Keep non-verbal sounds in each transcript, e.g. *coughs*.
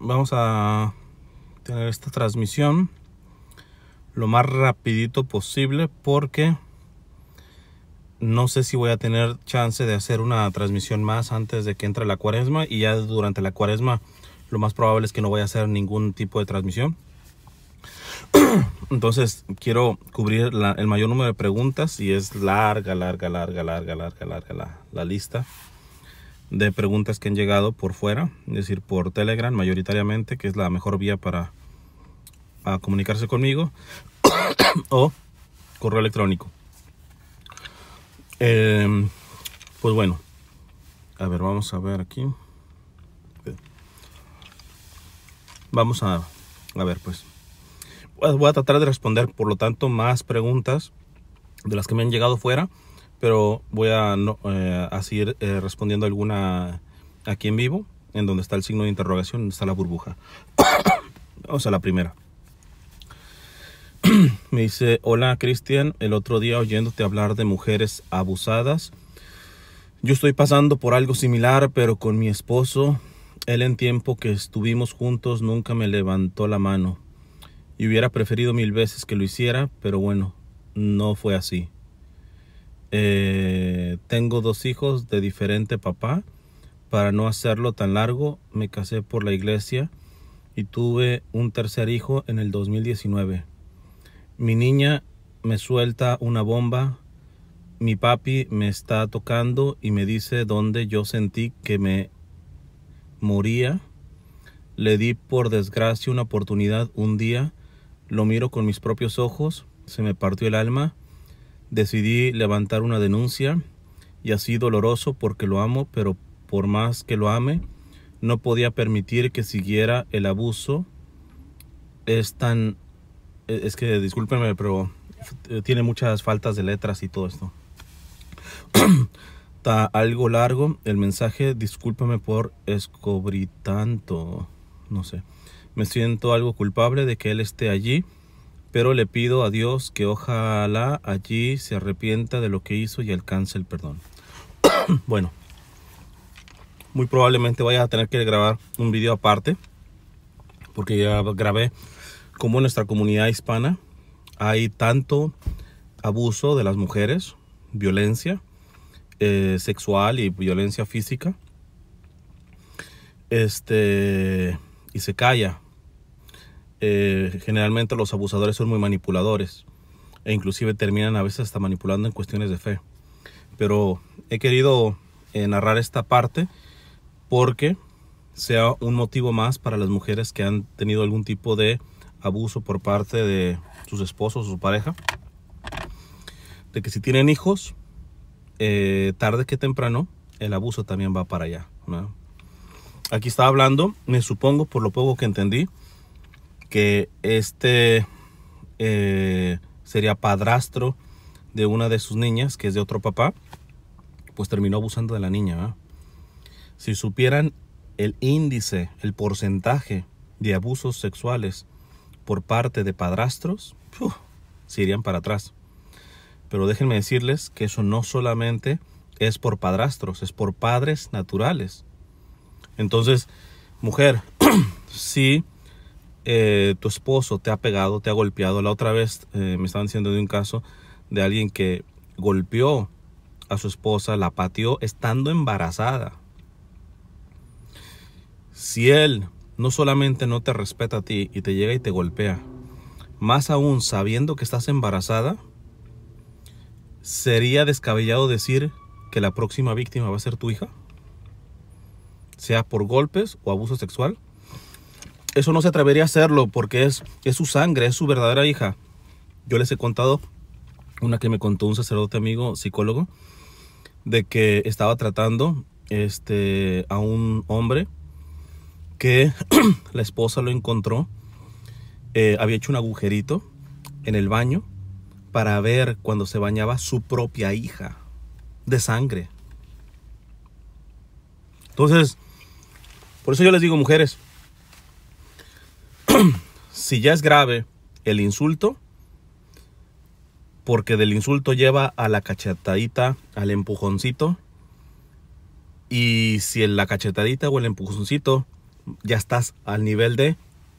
vamos a tener esta transmisión lo más rapidito posible porque no sé si voy a tener chance de hacer una transmisión más antes de que entre la cuaresma y ya durante la cuaresma lo más probable es que no voy a hacer ningún tipo de transmisión *clears throat* entonces quiero cubrir el mayor número de preguntas y es larga, larga, larga, larga, larga, larga la lista de preguntas que han llegado por fuera, es decir, por Telegram mayoritariamente, que es la mejor vía para comunicarse conmigo, *coughs* o correo electrónico. Em, pues bueno, a ver, vamos a ver aquí. Vamos a, a ver, pues. Voy a tratar de responder, por lo tanto, más preguntas de las que me han llegado fuera pero voy a, eh, seguir eh, respondiendo alguna aquí en vivo, en donde está el signo de interrogación, está la burbuja. *coughs* Vamos a la primera. *coughs* Me dice, hola Cristian, el otro día oyéndote hablar de mujeres abusadas. Yo estoy pasando por algo similar, pero con mi esposo. Él en tiempo que estuvimos juntos nunca me levantó la mano. Y hubiera preferido mil veces que lo hiciera, pero bueno, no fue así. Eh, tengo dos hijos de diferente papá. Para no hacerlo tan largo, me casé por la iglesia y tuve un tercer hijo en el 2019. Mi niña me suelta una bomba. Mi papi me está tocando y me dice dónde yo sentí que me moría. Le di por desgracia una oportunidad un día. Lo miro con mis propios ojos. Se me partió el alma decidí levantar una denuncia y así doloroso porque lo amo, pero por más que lo ame, no podía permitir que siguiera el abuso. Es tan... E, es que discúlpeme, pero eh, tiene muchas faltas de letras y todo esto. *clears throat* Está algo largo el mensaje, discúlpeme por escobrir tanto, no sé. Me siento algo culpable de que él esté allí pero le pido a Dios que ojalá allí se arrepienta de lo que hizo y alcance el perdón. *clears throat* bueno, muy probablemente vayas a tener que grabar un video aparte, porque ya grabé como en nuestra comunidad hispana hay tanto abuso de las mujeres, violencia eh, sexual y violencia física, este, y se calla eh, generalmente los abusadores son muy manipuladores e inclusive terminan a veces hasta manipulando en cuestiones de fe. Pero he querido eh, narrar esta parte porque sea un motivo más para las mujeres que han tenido algún tipo de abuso por parte de sus esposos o su pareja. De que si tienen hijos, eh, tarde que temprano, el abuso también va para allá. Aquí estaba hablando, me supongo, por lo poco que entendí, que este eh, sería padrastro de una de sus niñas, que es de otro papá, pues terminó abusando de la niña. Si supieran el índice, el porcentaje de abusos sexuales por parte de padrastros, se irían para atrás. Pero déjenme decirles que eso no solamente es por padrastros, es por padres naturales. Entonces, mujer, sí... *clears throat* Eh, tu esposo te ha pegado, te ha golpeado. La otra vez eh, me estaban diciendo de un caso de alguien que golpeó a su esposa, la pateó estando embarazada. Si él no solamente no te respeta a ti y te llega y te golpea, más aún sabiendo que estás embarazada, sería descabellado decir que la próxima víctima va a ser tu hija, sea por golpes o abuso sexual eso no se atrevería a hacerlo porque es, su sangre, es su verdadera hija. Yo les he contado una que me contó un sacerdote amigo, psicólogo, de que estaba tratando este, a un hombre que *clears throat* la esposa lo encontró, eh, había hecho un agujerito en el baño para ver cuando se bañaba su propia hija de sangre. Entonces, por eso yo les digo, mujeres, si ya es grave el insulto, porque del insulto lleva a la cachetadita, al empujoncito, y si en la cachetadita o el empujoncito ya estás al nivel de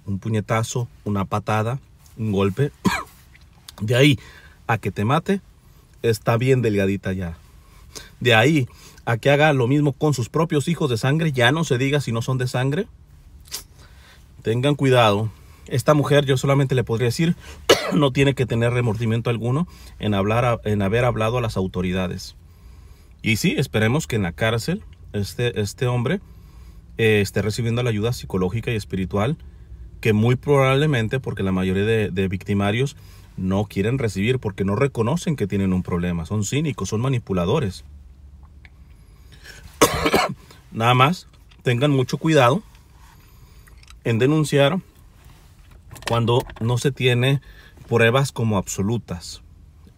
un puñetazo, una patada, un golpe, *coughs* de ahí a que te mate, está bien delgadita ya. De ahí a que haga lo mismo con sus propios hijos de sangre, ya no se diga si no son de sangre. Tengan cuidado. Esta mujer yo solamente le podría decir, *clears throat* no tiene que tener remordimiento alguno en, hablar en haber hablado a las autoridades. Y sí, esperemos que en la cárcel este, este hombre eh, esté recibiendo la ayuda psicológica y espiritual que muy probablemente, porque la mayoría de victimarios no quieren recibir porque no reconocen que tienen un problema, son cínicos, son manipuladores. *clears throat* Nada más, tengan mucho cuidado en denunciar cuando no se tiene pruebas como absolutas,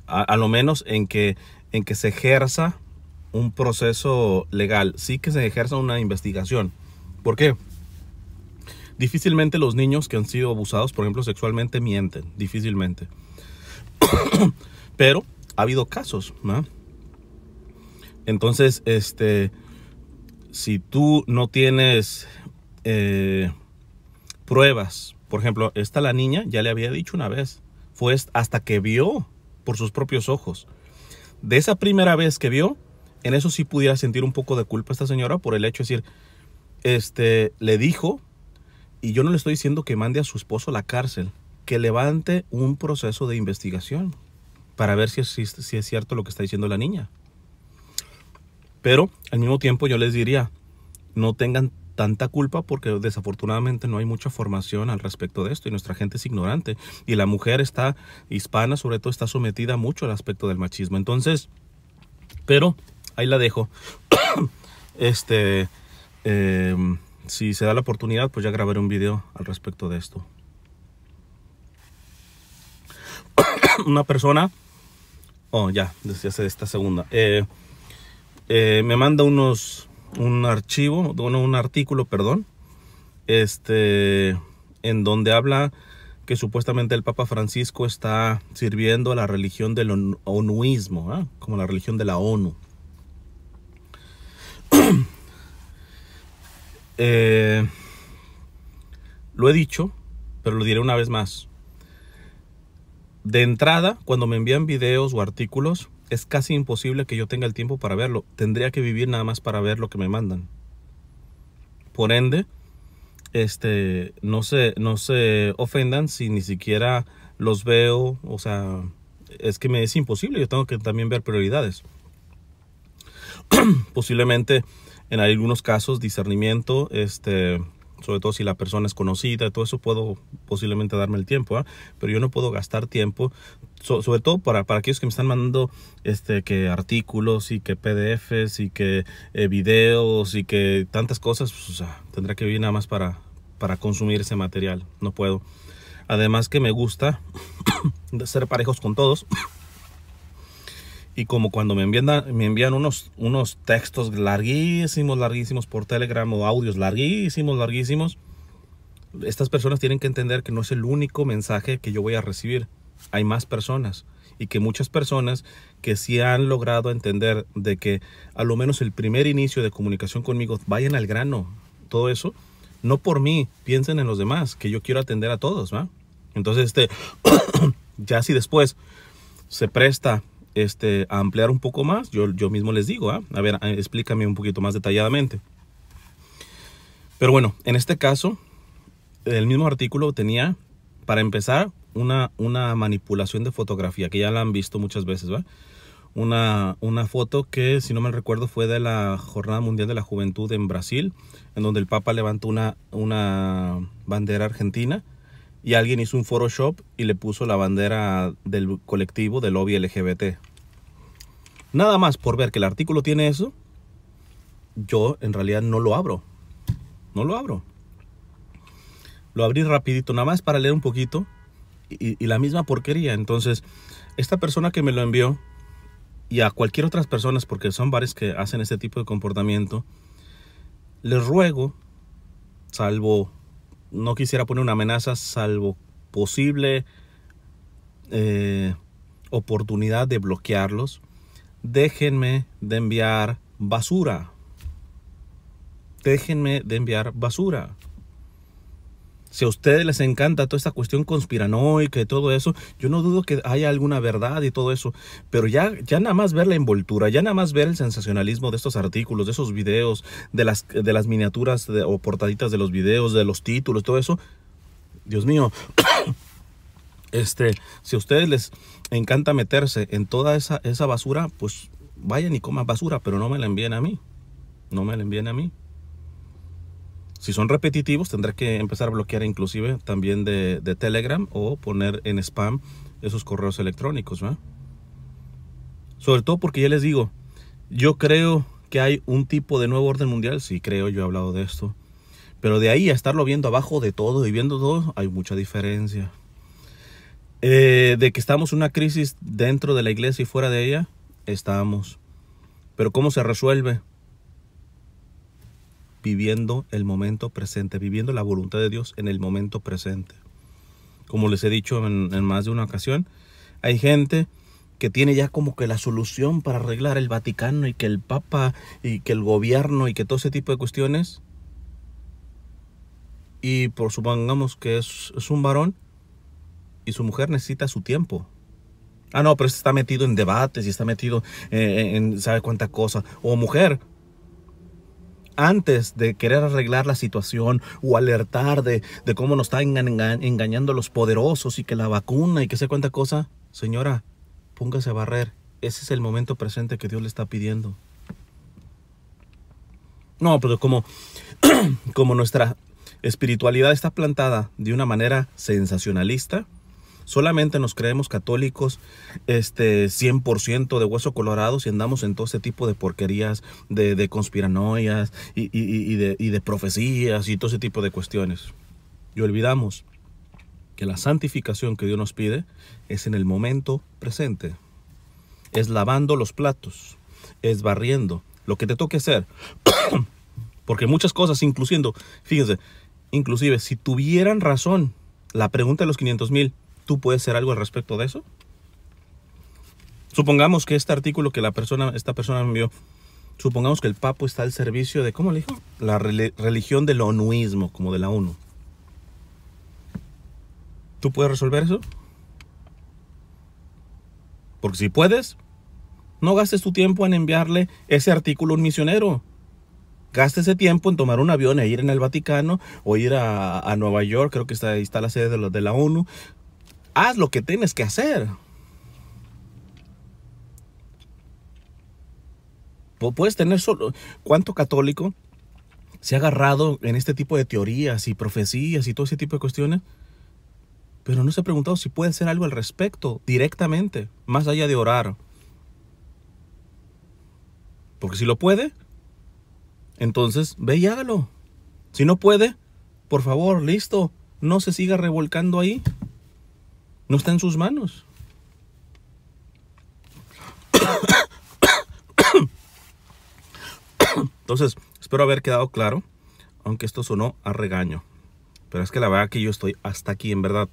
a, lo menos en que, en que se ejerza un proceso legal, sí que se ejerza una investigación. ¿Por qué? Difícilmente los niños que han sido abusados, por ejemplo, sexualmente mienten, difícilmente. *coughs* Pero ha habido casos, Entonces, este, si tú no tienes eh, pruebas por ejemplo, esta la niña ya le había dicho una vez. Fue hasta que vio por sus propios ojos. De esa primera vez que vio, en eso sí pudiera sentir un poco de culpa esta señora por el hecho de decir, este, le dijo, y yo no le estoy diciendo que mande a su esposo a la cárcel, que levante un proceso de investigación para ver si si es cierto lo que está diciendo la niña. Pero al mismo tiempo yo les diría, no tengan tanta culpa porque desafortunadamente no hay mucha formación al respecto de esto y nuestra gente es ignorante y la mujer está hispana sobre todo está sometida mucho al aspecto del machismo entonces pero ahí la dejo *coughs* este eh, si se da la oportunidad pues ya grabaré un video al respecto de esto *coughs* una persona oh ya desde hace esta segunda eh, eh, me manda unos un archivo, bueno, un artículo, perdón, este, en donde habla que supuestamente el Papa Francisco está sirviendo a la religión del onuismo, ¿ah? como la religión de la ONU. *clears throat* Eh, lo he dicho, pero lo diré una vez más. De entrada, cuando me envían videos o artículos, es casi imposible que yo tenga el tiempo para verlo. Tendría que vivir nada más para ver lo que me mandan. Por ende, este, no se, no se ofendan si ni siquiera los veo. O sea, es que me es imposible. Yo tengo que también ver prioridades. *clears throat* Posiblemente en algunos casos discernimiento, este, sobre todo si la persona es conocida, todo eso puedo posiblemente darme el tiempo, ¿ah? pero yo no puedo gastar tiempo, sobre todo para, para aquellos que me están mandando este, que artículos y que PDFs y que eh, videos y que tantas cosas, pues, tendrá que vivir nada más para, para consumir ese material, no puedo. Además que me gusta *coughs* ser parejos con todos. *coughs* Y como cuando me envían, me envían unos, unos textos larguísimos, larguísimos por Telegram o audios larguísimos, larguísimos, estas personas tienen que entender que no es el único mensaje que yo voy a recibir. Hay más personas y que muchas personas que sí han logrado entender de que a lo menos el primer inicio de comunicación conmigo vayan al grano, todo eso, no por mí, piensen en los demás, que yo quiero atender a todos, ¿va? Entonces, este, *coughs* ya si después se presta este, ampliar un poco más, yo, mismo les digo, ¿ah? a ver, eh, explícame un poquito más detalladamente. Pero bueno, en este caso, el mismo artículo tenía, para empezar, una, una manipulación de fotografía, que ya la han visto muchas veces, ¿va? Una, foto que, si no me recuerdo, fue de la Jornada Mundial de la Juventud en Brasil, en donde el Papa levantó una, una bandera argentina y alguien hizo un Photoshop y le puso la bandera del colectivo del lobby LGBT. Nada más por ver que el artículo tiene eso, yo en realidad no lo abro. No lo abro. Lo abrí rapidito, nada más para leer un poquito y, la misma porquería. Entonces, esta persona que me lo envió y a cualquier otras personas, porque son bares que hacen este tipo de comportamiento, les ruego, salvo no quisiera poner una amenaza salvo posible eh, oportunidad de bloquearlos, déjenme de enviar basura. Déjenme de enviar basura. Si a ustedes les encanta toda esta cuestión conspiranoica y todo eso, yo no dudo que haya alguna verdad y todo eso, pero ya, ya nada más ver la envoltura, ya nada más ver el sensacionalismo de estos artículos, de esos videos, de las, de las miniaturas o portaditas de los videos, de los títulos, todo eso, Dios mío. *coughs* Este, si a ustedes les encanta meterse en toda esa, esa basura, pues vayan y coman basura, pero no me la envíen a mí. No me la envíen a mí. Si son repetitivos, tendré que empezar a bloquear inclusive también de, Telegram o poner en spam esos correos electrónicos. Sobre todo porque ya les digo, yo creo que hay un tipo de nuevo orden mundial, sí creo, yo he hablado de esto. Pero de ahí a estarlo viendo abajo de todo y viendo todo, hay mucha diferencia. Eh, de que estamos en una crisis dentro de la iglesia y fuera de ella, estamos. Pero ¿cómo se resuelve? viviendo el momento presente, viviendo la voluntad de Dios en el momento presente. Como les he dicho en, más de una ocasión, hay gente que tiene ya como que la solución para arreglar el Vaticano y que el Papa y que el gobierno y que todo ese tipo de cuestiones. Y por supongamos que es, un varón y su mujer necesita su tiempo. Ah, no, pero este está metido en debates y está metido eh, en, sabe cuánta cosa. O mujer, antes de querer arreglar la situación o alertar de, cómo nos están engañando los poderosos y que la vacuna y que se cuánta cosa, señora, póngase a barrer. Ese es el momento presente que Dios le está pidiendo. No, pero como, *clears throat* como nuestra espiritualidad está plantada de una manera sensacionalista, Solamente nos creemos católicos este 100% de hueso colorado si andamos en todo ese tipo de porquerías, de, conspiranoias y, de, profecías y todo ese tipo de cuestiones. Y olvidamos que la santificación que Dios nos pide es en el momento presente. Es lavando los platos, es barriendo, lo que te toque hacer. *coughs* Porque muchas cosas, incluyendo, fíjense, inclusive si tuvieran razón, la pregunta de los 500 mil, ¿Tú puedes hacer algo al respecto de eso? Supongamos que este artículo que la persona, esta persona envió, supongamos que el Papo está al servicio de, ¿cómo le dijo? La religión del onuismo, como de la ONU. ¿Tú puedes resolver eso? Porque si puedes, no gastes tu tiempo en enviarle ese artículo a un misionero. Gaste ese tiempo en tomar un avión e ir en el Vaticano o ir a, Nueva York, creo que está, ahí está la sede de la ONU, Haz lo que tienes que hacer. Puedes tener solo... ¿Cuánto católico se ha agarrado en este tipo de teorías y profecías y todo ese tipo de cuestiones? Pero no se ha preguntado si puede hacer algo al respecto directamente, más allá de orar. Porque si lo puede, entonces ve y hágalo. Si no puede, por favor, listo, no se siga revolcando ahí. No está en sus manos. Entonces, espero haber quedado claro, aunque esto sonó a regaño. Pero es que la verdad que yo estoy hasta aquí, en verdad.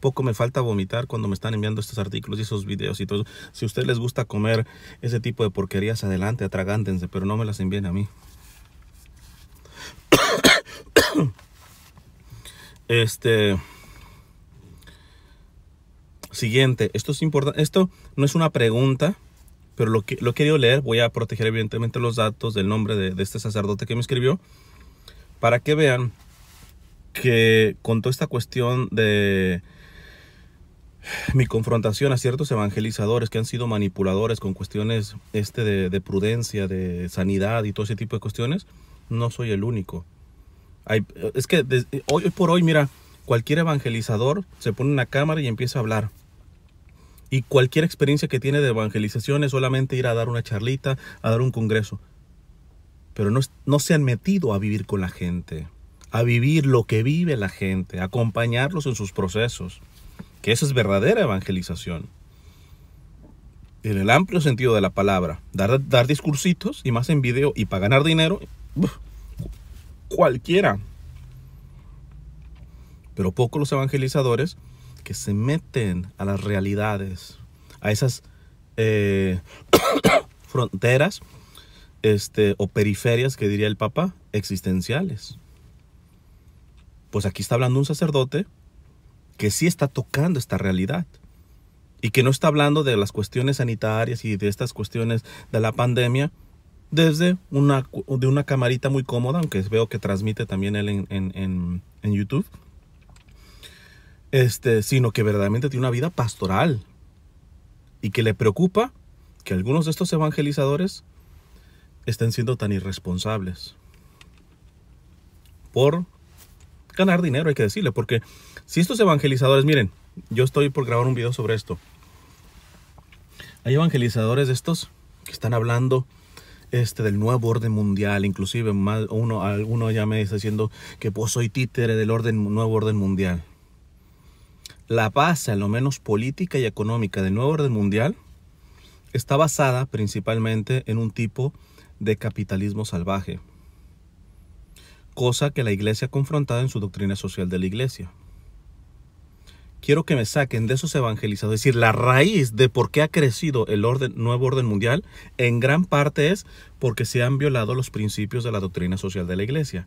Poco me falta vomitar cuando me están enviando estos artículos y esos videos y todo. Si a ustedes les gusta comer ese tipo de porquerías, adelante, atragántense, pero no me las envíen a mí. *coughs* Este... Siguiente, esto es importante, esto no es una pregunta, pero lo que lo he querido leer, voy a proteger evidentemente los datos del nombre de, este sacerdote que me escribió, para que vean que con toda esta cuestión de mi confrontación a ciertos evangelizadores que han sido manipuladores con cuestiones este de, prudencia, de sanidad y todo ese tipo de cuestiones, no soy el único. es que hoy por hoy, mira, cualquier evangelizador se pone una cámara y empieza a hablar. Y cualquier experiencia que tiene de evangelización es solamente ir a dar una charlita, a dar un congreso. Pero no, se han metido a vivir con la gente, a vivir lo que vive la gente, a acompañarlos en sus procesos. Que esa es verdadera evangelización. En el amplio sentido de la palabra, dar, dar discursitos y más en video y para ganar dinero, cualquiera. Pero pocos los evangelizadores que se meten a las realidades, a esas eh, *coughs* fronteras este, o periferias que diría el Papa, existenciales. Pues aquí está hablando un sacerdote que sí está tocando esta realidad y que no está hablando de las cuestiones sanitarias y de estas cuestiones de la pandemia desde una, de una camarita muy cómoda, aunque veo que transmite también él en YouTube este, sino que verdaderamente tiene una vida pastoral y que le preocupa que algunos de estos evangelizadores estén siendo tan irresponsables por ganar dinero, hay que decirle, porque si estos evangelizadores, miren, yo estoy por grabar un video sobre esto. Hay evangelizadores de estos que están hablando este del nuevo orden mundial, inclusive uno alguno ya me está diciendo que pues soy títere del orden nuevo orden mundial la base, al lo menos política y económica del nuevo orden mundial, está basada principalmente en un tipo de capitalismo salvaje, cosa que la iglesia ha confrontado en su doctrina social de la iglesia. Quiero que me saquen de esos evangelizadores. es decir, la raíz de por qué ha crecido el orden, nuevo orden mundial en gran parte es porque se han violado los principios de la doctrina social de la iglesia.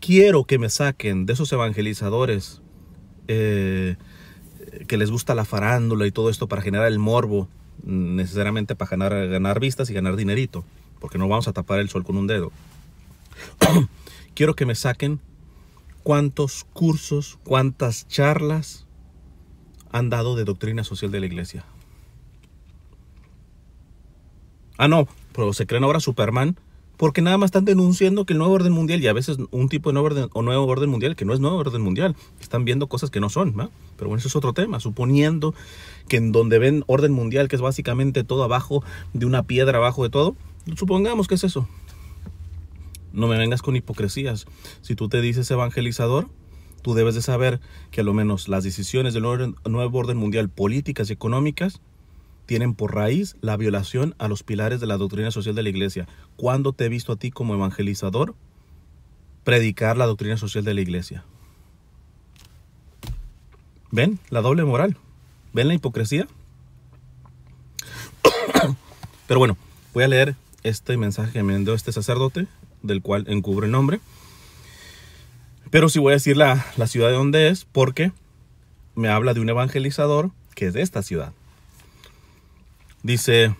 Quiero que me saquen de esos evangelizadores eh, que les gusta la farándula y todo esto para generar el morbo, mm, necesariamente para ganar, ganar vistas y ganar dinerito, porque no vamos a tapar el sol con un dedo. *coughs* Quiero que me saquen cuántos cursos, cuántas charlas han dado de doctrina social de la iglesia. Ah, no, pero se creen ahora Superman porque nada más están denunciando que el nuevo orden mundial, y a veces un tipo de nuevo orden, o nuevo orden mundial que no es nuevo orden mundial, están viendo cosas que no son, Pero bueno, eso es otro tema, suponiendo que en donde ven orden mundial, que es básicamente todo abajo de una piedra, abajo de todo, supongamos que es eso. No me vengas con hipocresías. Si tú te dices evangelizador, tú debes de saber que a lo menos las decisiones del nuevo orden mundial, políticas y económicas, tienen por raíz la violación a los pilares de la doctrina social de la iglesia. ¿Cuándo te he visto a ti como evangelizador predicar la doctrina social de la iglesia? ¿Ven la doble moral? ¿Ven la hipocresía? *coughs* Pero bueno, voy a leer este mensaje que me envió este sacerdote, del cual encubro el nombre. Pero sí voy a decir la, la ciudad de donde es, porque me habla de un evangelizador que es de esta ciudad. Dice,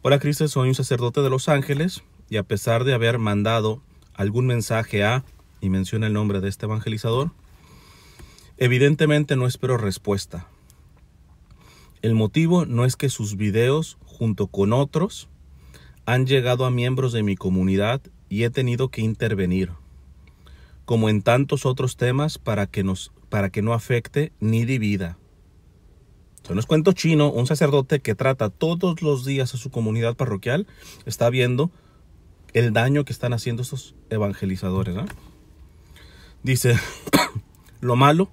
hola Cristo, soy un sacerdote de los ángeles y a pesar de haber mandado algún mensaje a, y menciona el nombre de este evangelizador, evidentemente no espero respuesta. El motivo no es que sus videos, junto con otros, han llegado a miembros de mi comunidad y he tenido que intervenir, como en tantos otros temas, para que, nos, para que no afecte ni divida no es cuento chino, un sacerdote que trata todos los días a su comunidad parroquial, está viendo el daño que están haciendo esos evangelizadores. Dice, *coughs* lo malo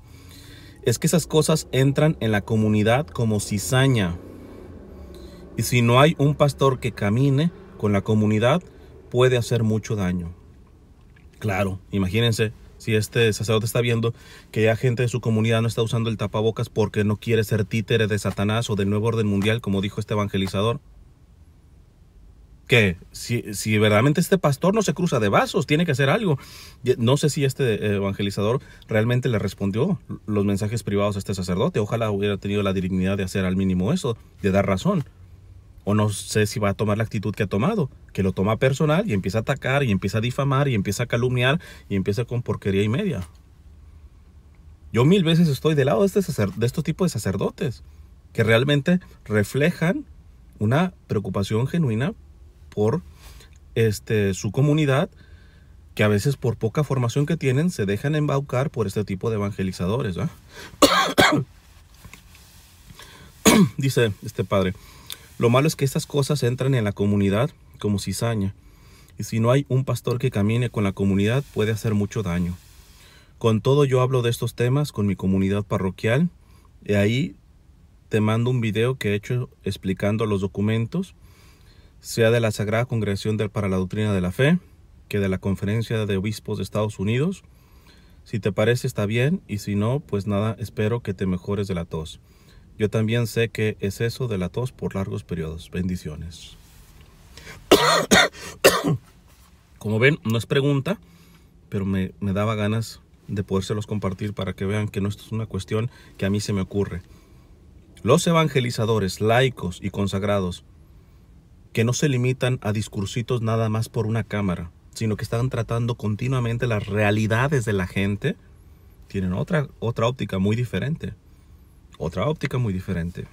es que esas cosas entran en la comunidad como cizaña. Y si no hay un pastor que camine con la comunidad, puede hacer mucho daño. Claro, imagínense, si este sacerdote está viendo que ya gente de su comunidad no está usando el tapabocas porque no quiere ser títere de Satanás o del nuevo orden mundial, como dijo este evangelizador. Que si, si verdaderamente este pastor no se cruza de vasos, tiene que hacer algo. Eh, no sé si este eh, evangelizador realmente le respondió los mensajes privados a este sacerdote. Ojalá hubiera tenido la dignidad de hacer al mínimo eso, de dar razón o no sé si va a tomar la actitud que ha tomado, que lo toma personal y empieza a atacar y empieza a difamar y empieza a calumniar y empieza con porquería y media. Yo mil veces estoy de lado de, este de estos tipos de sacerdotes que realmente reflejan una preocupación genuina por este, su comunidad, que a veces por poca formación que tienen se dejan embaucar por este tipo de evangelizadores. *coughs* Dice este padre, lo malo es que estas cosas entran en la comunidad como cizaña, y si no hay un pastor que camine con la comunidad puede hacer mucho daño. Con todo yo hablo de estos temas con mi comunidad parroquial, y ahí te mando un video que he hecho explicando los documentos, sea de la Sagrada Congregación para la Doctrina de la Fe, que de la Conferencia de Obispos de Estados Unidos. Si te parece está bien y si no, pues nada, espero que te mejores de la tos. Yo también sé que es eso de la tos por largos periodos. Bendiciones. *coughs* Como ven, no es pregunta, pero me, daba ganas de podérselos compartir para que vean que no esto es una cuestión que a mí se me ocurre. Los evangelizadores, laicos y consagrados, que no se limitan a discursitos nada más por una cámara, sino que están tratando continuamente las realidades de la gente, tienen otra, otra óptica muy diferente otra óptica muy diferente.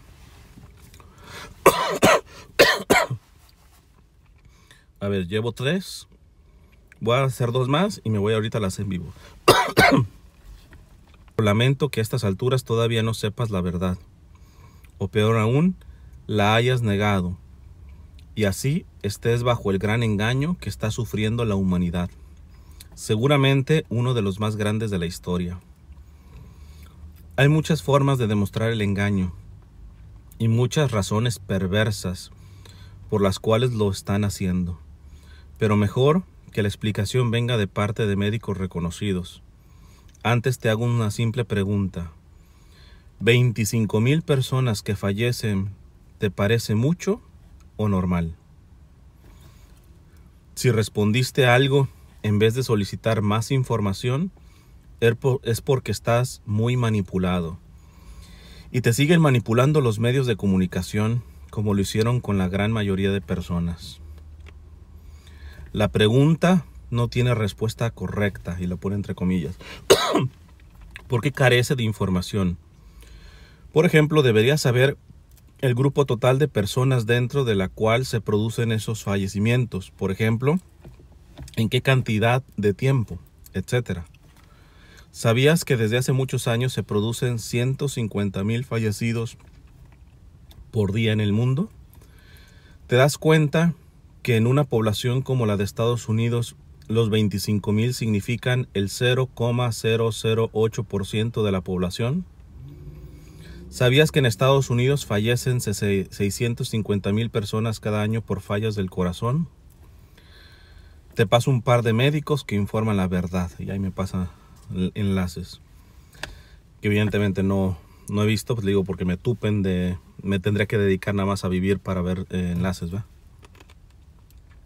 A ver, llevo tres. Voy a hacer dos más y me voy ahorita a las en vivo. *coughs* Lamento que a estas alturas todavía no sepas la verdad. O peor aún, la hayas negado. Y así estés bajo el gran engaño que está sufriendo la humanidad. Seguramente uno de los más grandes de la historia. Hay muchas formas de demostrar el engaño y muchas razones perversas por las cuales lo están haciendo. Pero mejor que la explicación venga de parte de médicos reconocidos. Antes te hago una simple pregunta. ¿25 mil personas que fallecen te parece mucho o normal? Si respondiste algo en vez de solicitar más información, es porque estás muy manipulado. Y te siguen manipulando los medios de comunicación como lo hicieron con la gran mayoría de personas. La pregunta no tiene respuesta correcta, y la pone entre comillas, *coughs* porque carece de información. Por ejemplo, deberías saber el grupo total de personas dentro de la cual se producen esos fallecimientos. Por ejemplo, en qué cantidad de tiempo, etcétera. ¿Sabías que desde hace muchos años se producen 150 mil fallecidos por día en el mundo? ¿Te das cuenta que en una población como la de Estados Unidos los 25 mil significan el 0,008% de la población? ¿Sabías que en Estados Unidos fallecen 650 mil personas cada año por fallas del corazón? Te paso un par de médicos que informan la verdad y ahí me pasa enlaces. Que evidentemente no, no he visto, pues digo, porque me tupen de... Me tendría que dedicar nada más a vivir para ver eh, enlaces, ¿va?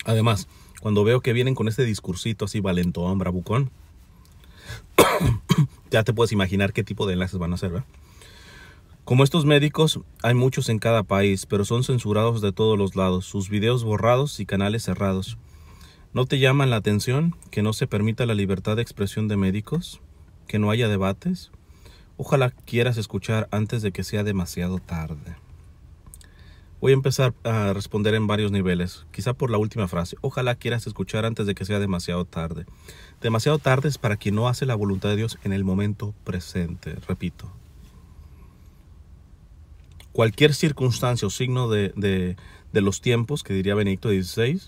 Además, cuando veo que vienen con este discursito así valentón, bravucón, *coughs* ya te puedes imaginar qué tipo de enlaces van a hacer, Como estos médicos, hay muchos en cada país, pero son censurados de todos los lados, sus videos borrados y canales cerrados. ¿No te llaman la atención que no se permita la libertad de expresión de médicos? ¿Que no haya debates? Ojalá quieras escuchar antes de que sea demasiado tarde. Voy a empezar a responder en varios niveles, quizá por la última frase. Ojalá quieras escuchar antes de que sea demasiado tarde. Demasiado tarde es para quien no hace la voluntad de Dios en el momento presente, repito. Cualquier circunstancia o signo de, de, los tiempos, que diría Benedicto XVI,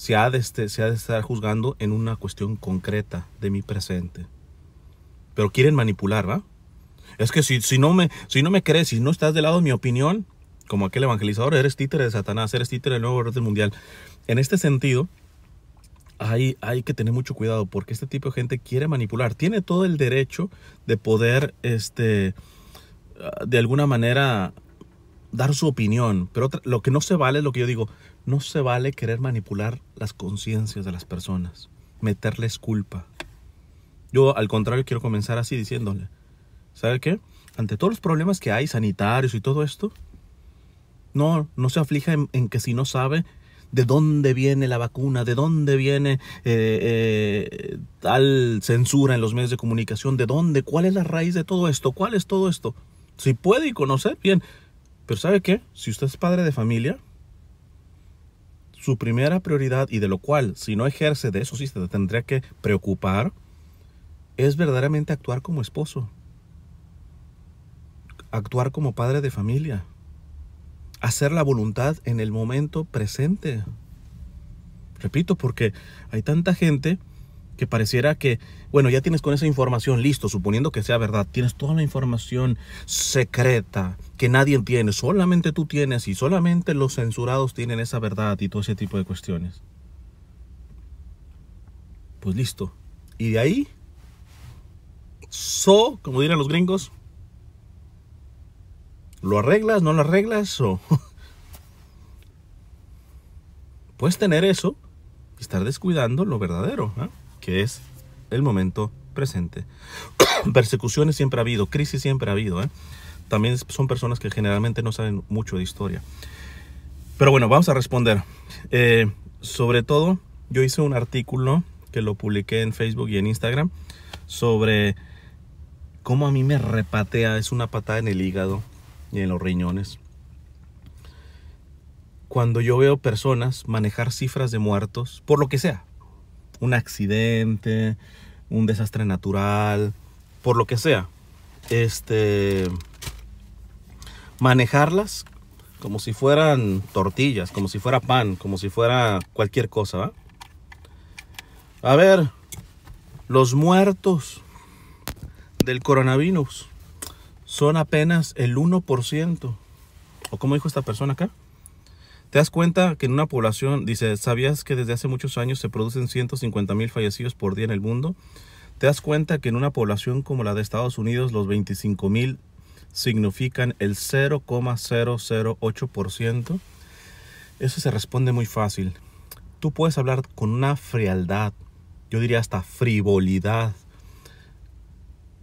se ha, de este, se ha de estar juzgando en una cuestión concreta de mi presente. Pero quieren manipular, ¿va? Es que si, si, no me, si no me crees, si no estás de lado de mi opinión, como aquel evangelizador, eres títere de Satanás, eres títere del nuevo orden mundial. En este sentido, hay, hay que tener mucho cuidado porque este tipo de gente quiere manipular. Tiene todo el derecho de poder, este, ah, de alguna manera, dar su opinión. Pero lo que no se vale es lo que yo digo. No se vale querer manipular las conciencias de las personas, meterles culpa. Yo al contrario quiero comenzar así diciéndole, ¿sabe qué? Ante todos los problemas que hay, sanitarios y todo esto, no, no se aflija en, que si no sabe de dónde viene la vacuna, de dónde viene eh, eh, tal censura en los medios de comunicación, de dónde, cuál es la raíz de todo esto, cuál es todo esto. Si puede y conocer, bien. Pero ¿sabe qué? Si usted es padre de familia, su primera prioridad y de lo cual si no ejerce de eso sí se tendría que preocupar, es verdaderamente actuar como esposo, actuar como padre de familia, hacer la voluntad en el momento presente. Repito, porque hay tanta gente que pareciera que bueno, ya tienes con esa información listo, suponiendo que sea verdad, tienes toda la información secreta que nadie tiene, solamente tú tienes y solamente los censurados tienen esa verdad y todo ese tipo de cuestiones. Pues listo. Y de ahí, so, como dirán los gringos, ¿lo arreglas, no lo arreglas? O... *laughs* Puedes tener eso y estar descuidando lo verdadero, ¿eh? que es el momento presente. *coughs* Persecuciones siempre ha habido, crisis siempre ha habido. ¿eh? También son personas que generalmente no saben mucho de historia. Pero bueno, vamos a responder. Eh, sobre todo, yo hice un artículo que lo publiqué en Facebook y en Instagram sobre cómo a mí me repatea, es una patada en el hígado y en los riñones. Cuando yo veo personas manejar cifras de muertos, por lo que sea, un accidente, un desastre natural, por lo que sea. Este manejarlas como si fueran tortillas, como si fuera pan, como si fuera cualquier cosa. A ver, los muertos del coronavirus son apenas el 1%. ¿O como dijo esta persona acá? Te das cuenta que en una población, dice, ¿sabías que desde hace muchos años se producen 150 mil fallecidos por día en el mundo? Te das cuenta que en una población como la de Estados Unidos, los 25 mil significan el 0,008%. Eso se responde muy fácil. Tú puedes hablar con una frialdad, yo diría hasta frivolidad,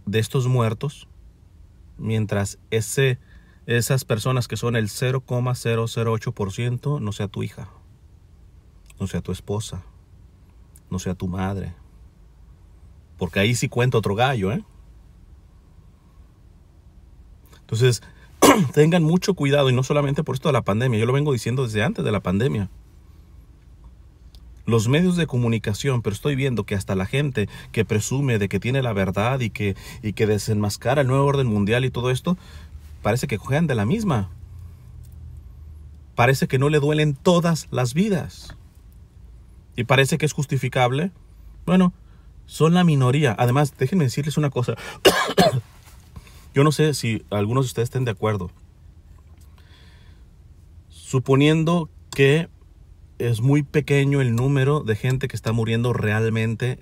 de estos muertos, mientras ese esas personas que son el 0,008% no sea tu hija, no sea tu esposa, no sea tu madre. Porque ahí sí cuenta otro gallo, ¿eh? Entonces, *clears throat* tengan mucho cuidado y no solamente por esto de la pandemia, yo lo vengo diciendo desde antes de la pandemia. Los medios de comunicación, pero estoy viendo que hasta la gente que presume de que tiene la verdad y que, y que desenmascara el nuevo orden mundial y todo esto, parece que juegan de la misma. Parece que no le duelen todas las vidas. Y parece que es justificable. Bueno, son la minoría. Además, déjenme decirles una cosa. *coughs* Yo no sé si algunos de ustedes estén de acuerdo. Suponiendo que es muy pequeño el número de gente que está muriendo realmente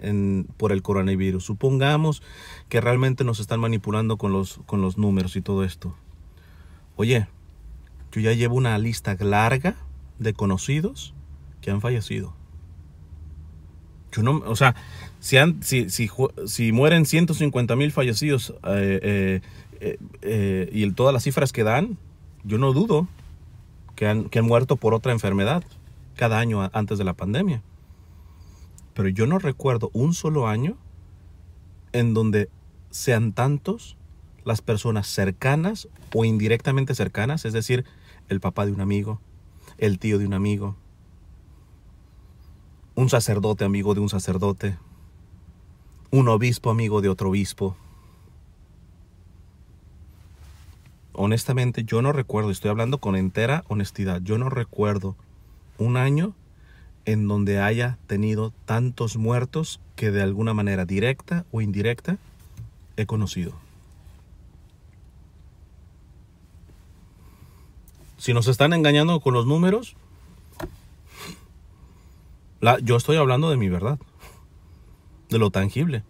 por el coronavirus. Supongamos que realmente nos están manipulando con los, con los números y todo esto. Oye, yo ya llevo una lista larga de conocidos que han fallecido. Yo no, o sea, si, mueren 150 mil fallecidos eh, eh, eh, y todas las cifras que dan, yo no dudo que han, muerto por otra enfermedad cada año antes de la pandemia. Pero yo no recuerdo un solo año en donde sean tantos las personas cercanas o indirectamente cercanas, es decir, el papá de un amigo, el tío de un amigo, un sacerdote amigo de un sacerdote, un obispo amigo de otro obispo. Honestamente, yo no recuerdo, estoy hablando con entera honestidad, yo no recuerdo un año en donde haya tenido tantos muertos que de alguna manera directa o indirecta he conocido. Si nos están engañando con los números, yo estoy hablando de mi verdad, de lo tangible.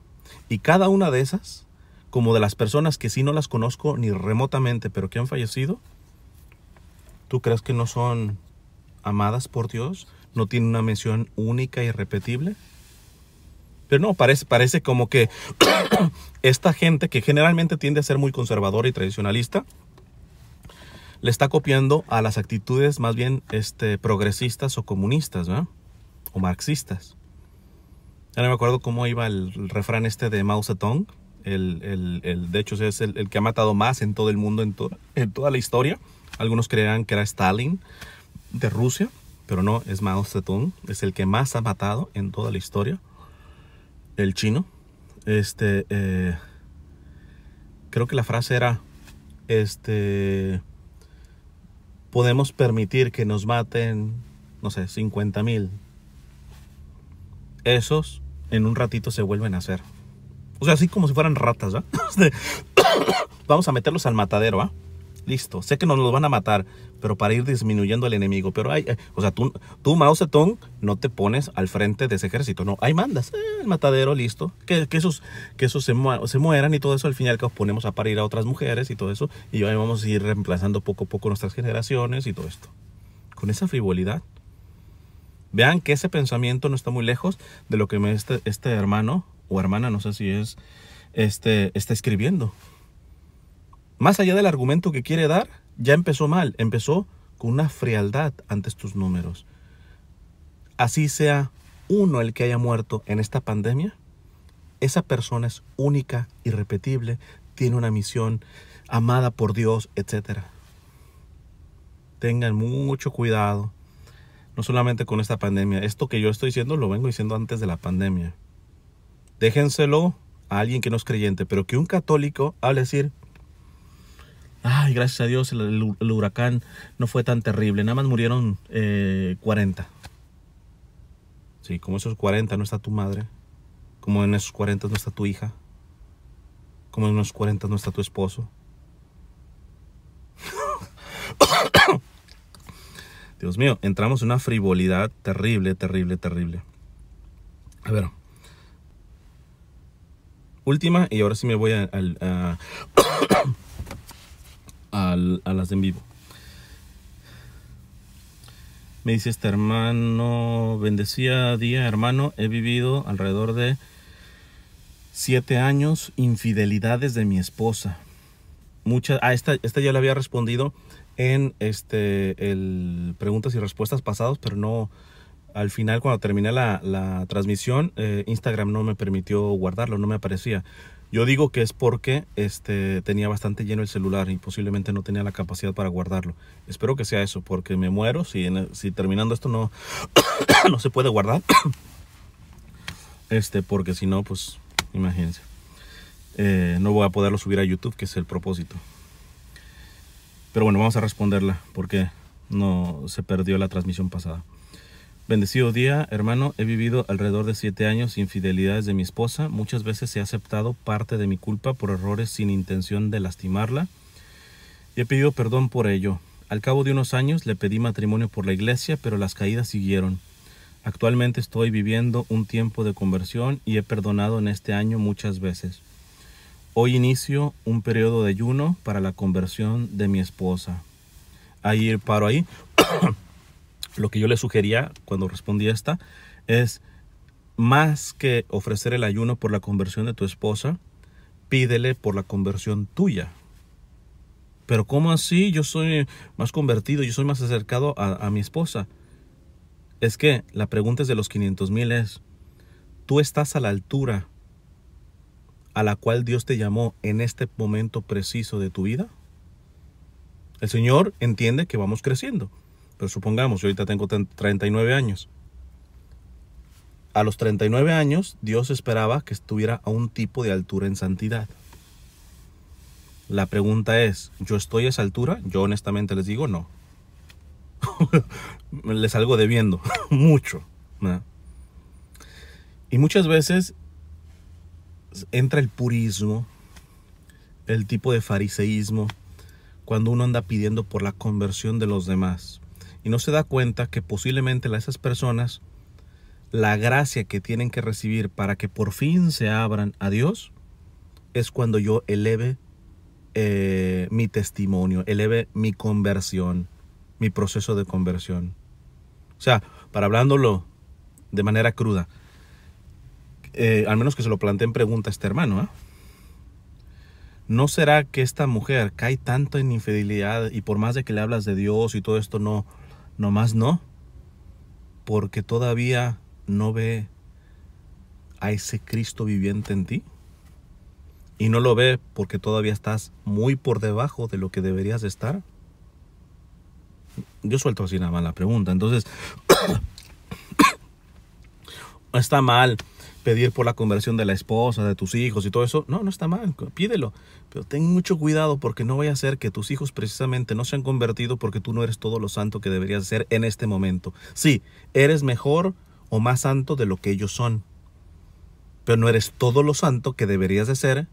Y cada una de esas, como de las personas que sí no las conozco ni remotamente, pero que han fallecido, ¿tú crees que no son amadas por Dios? ¿No tienen una mención única y repetible? Pero no, parece, parece como que *coughs* esta gente que generalmente tiende a ser muy conservadora y tradicionalista, le está copiando a las actitudes más bien este, progresistas o comunistas, ¿verdad? O marxistas. Ya no me acuerdo cómo iba el, refrán este de Mao Zedong. El, de hecho, es el, que ha matado más en todo el mundo, en, en toda la historia. Algunos creían que era Stalin de Rusia, pero no, es Mao Zedong. Es el que más ha matado en toda la historia. El chino. Este, eh, creo que la frase era, este, podemos permitir que nos maten, no sé, 50 mil. Esos en un ratito se vuelven a hacer. O sea, así como si fueran ratas, ¿va? *coughs* Este, *coughs* vamos a meterlos al matadero, ¿ah? listo, sé que nos los van a matar, pero para ir disminuyendo al enemigo. Pero hay, eh, o sea, tú, tú Mao Zedong, no te pones al frente de ese ejército, no, ahí mandas, eh, el matadero, listo, que, esos, que se, mueran y todo eso, al final que os ponemos a parir a otras mujeres y todo eso, y ahí vamos a ir reemplazando poco a poco nuestras generaciones y todo esto. Con esa frivolidad. Vean que ese pensamiento no está muy lejos de lo que este, este hermano o hermana, no sé si es, este, está escribiendo. Más allá del argumento que quiere dar, ya empezó mal, empezó con una frialdad ante estos números. Así sea uno el que haya muerto en esta pandemia, esa persona es única, irrepetible, tiene una misión, amada por Dios, etc. Tengan mucho cuidado, no solamente con esta pandemia, esto que yo estoy diciendo lo vengo diciendo antes de la pandemia. Déjenselo a alguien que no es creyente, pero que un católico hable decir, ay, gracias a Dios el, huracán no fue tan terrible, nada más murieron 40. Eh, sí, como esos 40 no está tu madre, como en esos 40 no está tu hija, como en esos 40 no está tu esposo. *coughs* Dios mío, entramos en una frivolidad terrible, terrible, terrible. A ver. Última, y ahora sí me voy al *coughs* a las de en vivo. Me dice este hermano, bendecía día hermano, he vivido alrededor de siete años infidelidades de mi esposa. Muchas, a ah, esta, esta ya le había respondido en este, el preguntas y respuestas pasados, pero no, al final cuando terminé la, la transmisión, eh, Instagram no me permitió guardarlo, no me aparecía. Yo digo que es porque este, tenía bastante lleno el celular y posiblemente no tenía la capacidad para guardarlo. Espero que sea eso, porque me muero si, si terminando esto no, *coughs* no se puede guardar. *coughs* este, porque si no, pues imagínense. Eh, no voy a poderlo subir a YouTube, que es el propósito. Pero bueno, vamos a responderla porque no se perdió la transmisión pasada. Bendecido día, hermano. He vivido alrededor de siete años sin fidelidades de mi esposa. Muchas veces he aceptado parte de mi culpa por errores sin intención de lastimarla y he pedido perdón por ello. Al cabo de unos años le pedí matrimonio por la iglesia, pero las caídas siguieron. Actualmente estoy viviendo un tiempo de conversión y he perdonado en este año muchas veces. Hoy inicio un periodo de ayuno para la conversión de mi esposa. Ahí paro ahí. *coughs* lo que yo le sugería cuando respondí esta es, más que ofrecer el ayuno por la conversión de tu esposa, pídele por la conversión tuya. Pero ¿cómo así? Yo soy más convertido, yo soy más acercado a, a mi esposa. Es que la pregunta es de los 500 mil es, ¿tú estás a la altura a la cual Dios te llamó en este momento preciso de tu vida? El Señor entiende que vamos creciendo. Pero supongamos, yo ahorita tengo 39 años. A los 39 años, Dios esperaba que estuviera a un tipo de altura en santidad. La pregunta es, ¿yo estoy a esa altura? Yo honestamente les digo no. *laughs* les salgo debiendo *laughs* mucho. Y muchas veces entra el purismo, el tipo de fariseísmo, cuando uno anda pidiendo por la conversión de los demás y no se da cuenta que posiblemente a esas personas, la gracia que tienen que recibir para que por fin se abran a Dios, es cuando yo eleve eh, mi testimonio, eleve mi conversión, mi proceso de conversión. O sea, para hablándolo de manera cruda, eh, al menos que se lo planteen pregunta a este hermano, ¿ah? ¿no será que esta mujer cae tanto en infidelidad y por más de que le hablas de Dios y todo esto no, Nomás no, porque todavía no ve a ese Cristo viviente en ti. Y no lo ve porque todavía estás muy por debajo de lo que deberías estar. Yo suelto así nada mala pregunta. Entonces, *coughs* *coughs* está mal pedir por la conversión de la esposa, de tus hijos y todo eso, no, no está mal, pídelo. Pero ten mucho cuidado porque no voy a ser que tus hijos precisamente no se han convertido porque tú no eres todo lo santo que deberías ser en este momento. Sí, eres mejor o más santo de lo que ellos son. Pero no eres todo lo santo que deberías de ser,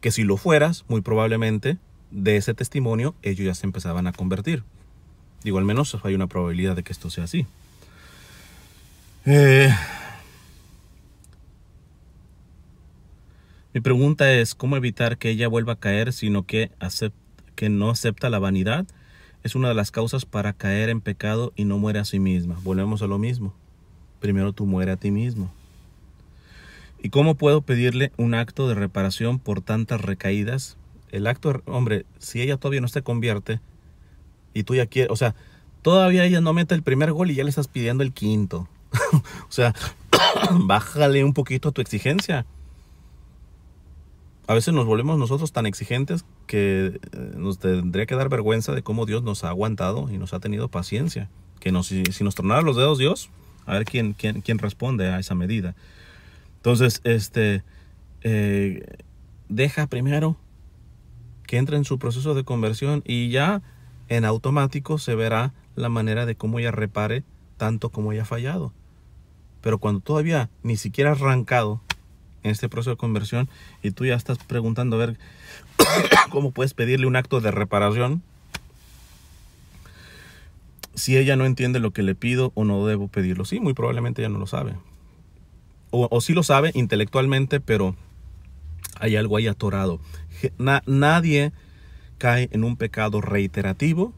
que si lo fueras, muy probablemente, de ese testimonio, ellos ya se empezaban a convertir. Digo, al menos hay una probabilidad de que esto sea así. Eh, Mi pregunta es, ¿cómo evitar que ella vuelva a caer, sino que, acepte que no acepta la vanidad? Es una de las causas para caer en pecado y no muere a sí misma. Volvemos a lo mismo. Primero tú muere a ti mismo. ¿Y cómo puedo pedirle un acto de reparación por tantas recaídas? El acto, hombre, si ella todavía no se convierte y tú ya quieres, o sea, todavía ella no mete el primer gol y ya le estás pidiendo el quinto. *laughs* o sea, *coughs* bájale un poquito a tu exigencia a veces nos volvemos nosotros tan exigentes que eh, nos tendría que dar vergüenza de cómo Dios nos ha aguantado y nos ha tenido paciencia. Que nos, si, nos tronara los dedos Dios, a ver quién, quién, responde a esa medida. Entonces, este, eh, deja primero que entre en su proceso de conversión y ya en automático se verá la manera de cómo ella repare tanto como ella ha fallado. Pero cuando todavía ni siquiera ha arrancado en este proceso de conversión y tú ya estás preguntando a ver *coughs* cómo puedes pedirle un acto de reparación si ella no entiende lo que le pido o no debo pedirlo. Sí, muy probablemente ella no lo sabe. O, si sí lo sabe intelectualmente, pero hay algo ahí atorado. nadie cae en un pecado reiterativo,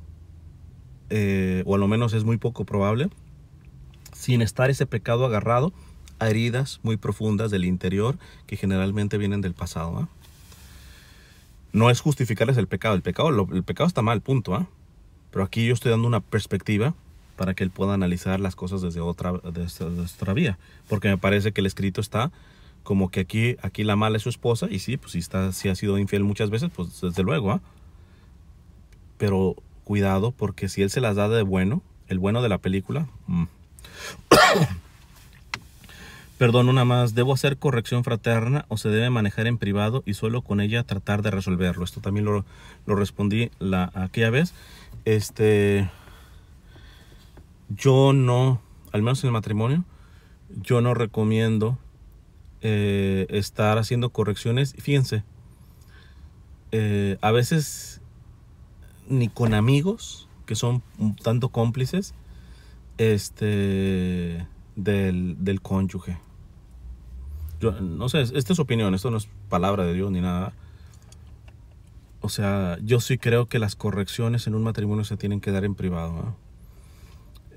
eh, o al menos es muy poco probable, sin estar ese pecado agarrado heridas muy profundas del interior que generalmente vienen del pasado. ¿ah? No es justificarles el pecado, el pecado, el pecado está mal, punto. ¿ah? Pero aquí yo estoy dando una perspectiva para que él pueda analizar las cosas desde otra, otra vía. Porque me parece que el escrito está como que aquí, aquí la mala es su esposa, y sí, pues si, está, si ha sido infiel muchas veces, pues desde luego. ¿ah? Pero cuidado, porque si él se las da de bueno, el bueno de la película, mmm. Perdón, una más. ¿Debo hacer corrección fraterna o se debe manejar en privado y suelo con ella tratar de resolverlo? Esto también lo, lo respondí la, aquella vez. Este, yo no, al menos en el matrimonio, yo no recomiendo eh, estar haciendo correcciones. Fíjense, eh, a veces ni con amigos, que son tanto cómplices, este, del, del cónyuge no sé, esta es opinión, esto no es palabra de Dios ni nada. O sea, yo sí creo que las correcciones en un matrimonio se tienen que dar en privado.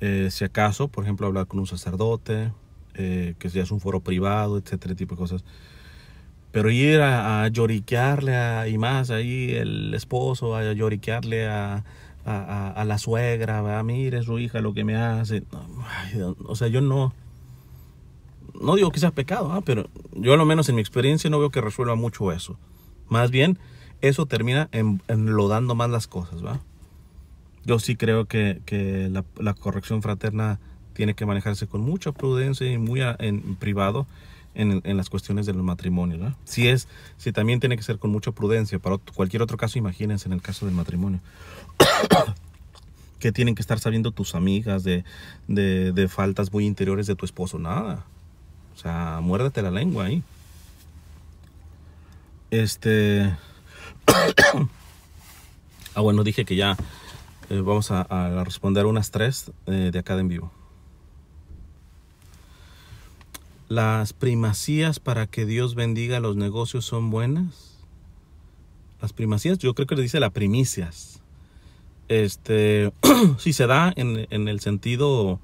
Eh, si acaso, por ejemplo, hablar con un sacerdote, eh, que ya es un foro privado, etcétera, tipo de cosas. Pero ir a, lloriquearle a, y más ahí el esposo, a lloriquearle a, a la suegra, a ah, mire su hija lo que me hace. o sea, yo no, no digo que sea pecado, ah, pero yo a lo menos en mi experiencia no veo que resuelva mucho eso. Más bien, eso termina en enlodando más las cosas, ¿va? Yo sí creo que, la, corrección fraterna tiene que manejarse con mucha prudencia y muy en, privado en, las cuestiones del matrimonio, matrimonios, Si es, si también tiene que ser con mucha prudencia, para cualquier otro caso, imagínense en el caso del matrimonio. *coughs* que tienen que estar sabiendo tus amigas de, de, de faltas muy interiores de tu esposo, nada o sea, muérdete la lengua ahí. Este. *coughs* ah, bueno, dije que ya eh, vamos a, responder unas tres eh, de acá de en vivo. Las primacías para que Dios bendiga los negocios son buenas. Las primacías, yo creo que le dice las primicias. Este, *coughs* si se da en, en, el sentido,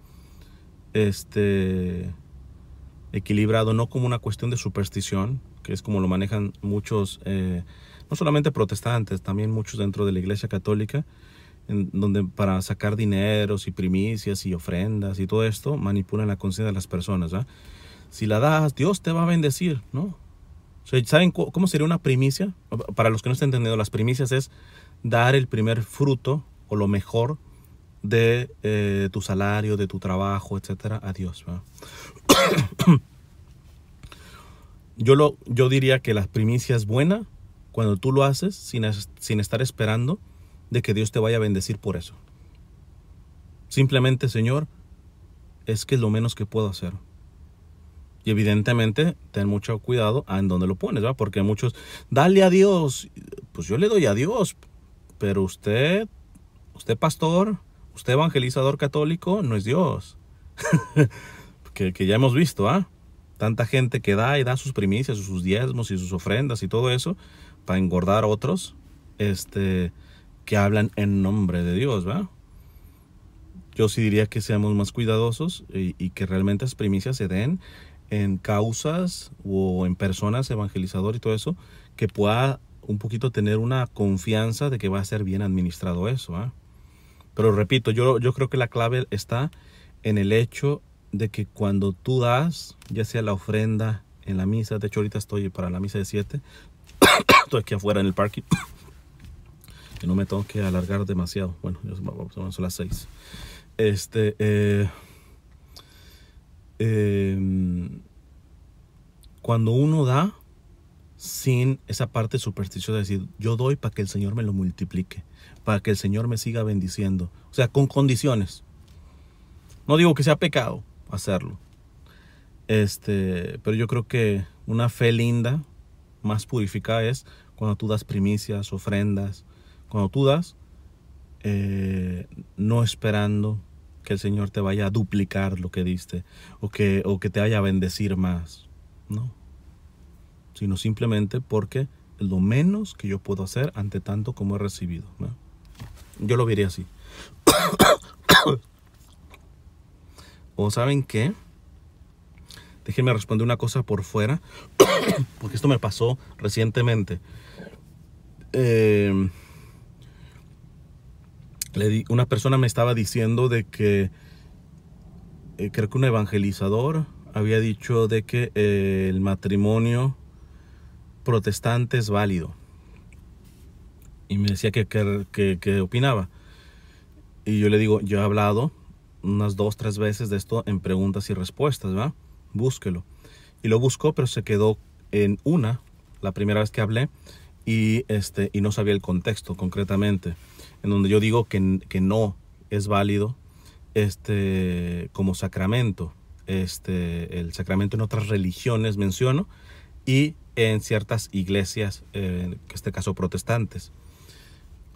este, equilibrado, no como una cuestión de superstición, que es como lo manejan muchos, eh, no solamente protestantes, también muchos dentro de la Iglesia Católica, donde para sacar dineros y primicias y ofrendas y todo esto, manipulan la conciencia de las personas. ¿ah? Si la das, Dios te va a bendecir, ¿no? ¿Saben cómo sería una primicia? Para los que no estén entendiendo, las primicias es dar el primer fruto o lo mejor de eh, tu salario, de tu trabajo, etcétera, a Dios. *coughs* yo, lo, yo diría que la primicia es buena cuando tú lo haces sin, estar esperando de que Dios te vaya a bendecir por eso. Simplemente, Señor, es que es lo menos que puedo hacer. Y evidentemente, ten mucho cuidado en donde lo pones, Porque muchos, dale a Dios. Pues yo le doy a Dios, pero usted, usted pastor, usted evangelizador católico, no es Dios. *laughs* que, ya hemos visto, ¿ah? Tanta gente que da y da sus primicias, sus diezmos y sus ofrendas y todo eso para engordar a otros, este, que hablan en nombre de Dios, va Yo sí diría que seamos más cuidadosos y, que realmente las primicias se den en causas o en personas, evangelizador y todo eso, que pueda un poquito tener una confianza de que va a ser bien administrado eso. ¿ah? Pero repito, yo, yo creo que la clave está en el hecho de que cuando tú das, ya sea la ofrenda en la misa, de hecho ahorita estoy para la misa de 7, *coughs* estoy aquí afuera en el parking, *coughs* que no me tengo que alargar demasiado, bueno, son las 6. Este, eh, em, cuando uno da sin esa parte supersticiosa de decir, yo doy para que el Señor me lo multiplique, para que el Señor me siga bendiciendo, o sea, con condiciones. No digo que sea pecado, hacerlo. Este, pero yo creo que una fe linda, más purificada, es cuando tú das primicias, ofrendas, cuando tú das, eh, no esperando que el Señor te vaya a duplicar lo que diste o que, o que te vaya a bendecir más, no, sino simplemente porque lo menos que yo puedo hacer ante tanto como he recibido. Yo lo veré así. *coughs* O saben qué? Déjenme responder una cosa por fuera, *coughs* porque esto me pasó recientemente. Em, una persona me estaba diciendo de que, eh, creo que un evangelizador había dicho de que eh, el matrimonio protestante es válido. Y me decía que opinaba. Y yo le digo, yo he hablado unas dos, tres veces de esto en preguntas y respuestas, ¿va? Búsquelo. Y lo buscó, pero se quedó en una, la primera vez que hablé, y, este, y no sabía el contexto concretamente, en donde yo digo que, que no es válido este, como sacramento, este, el sacramento en otras religiones menciono, y en ciertas iglesias, en este caso protestantes.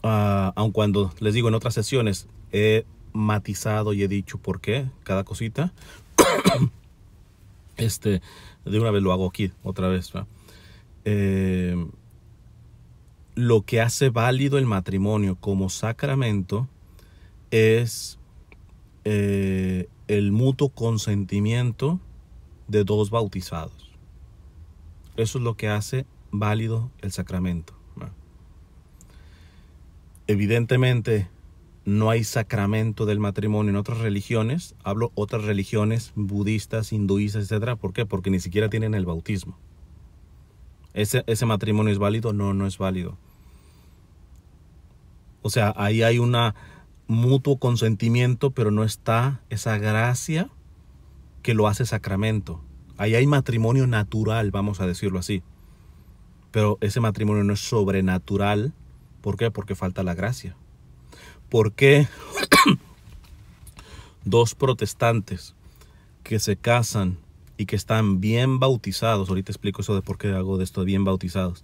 Ah, aun cuando les digo en otras sesiones, he matizado y he dicho por qué cada cosita. *coughs* este, de una vez lo hago aquí, otra vez. Eh, lo que hace válido el matrimonio como sacramento es eh, el mutuo consentimiento de dos bautizados. Eso es lo que hace válido el sacramento. Evidentemente, no hay sacramento del matrimonio en otras religiones, hablo otras religiones budistas, hinduistas, etcétera, ¿por qué? Porque ni siquiera tienen el bautismo. ¿Ese, ese matrimonio es válido? No, no es válido. O sea, ahí hay un mutuo consentimiento, pero no está esa gracia que lo hace sacramento. Ahí hay matrimonio natural, vamos a decirlo así. Pero ese matrimonio no es sobrenatural. ¿Por qué? Porque falta la gracia por qué *clears throat* dos protestantes que se casan y que están bien bautizados, ahorita explico eso de por qué hago de esto bien bautizados,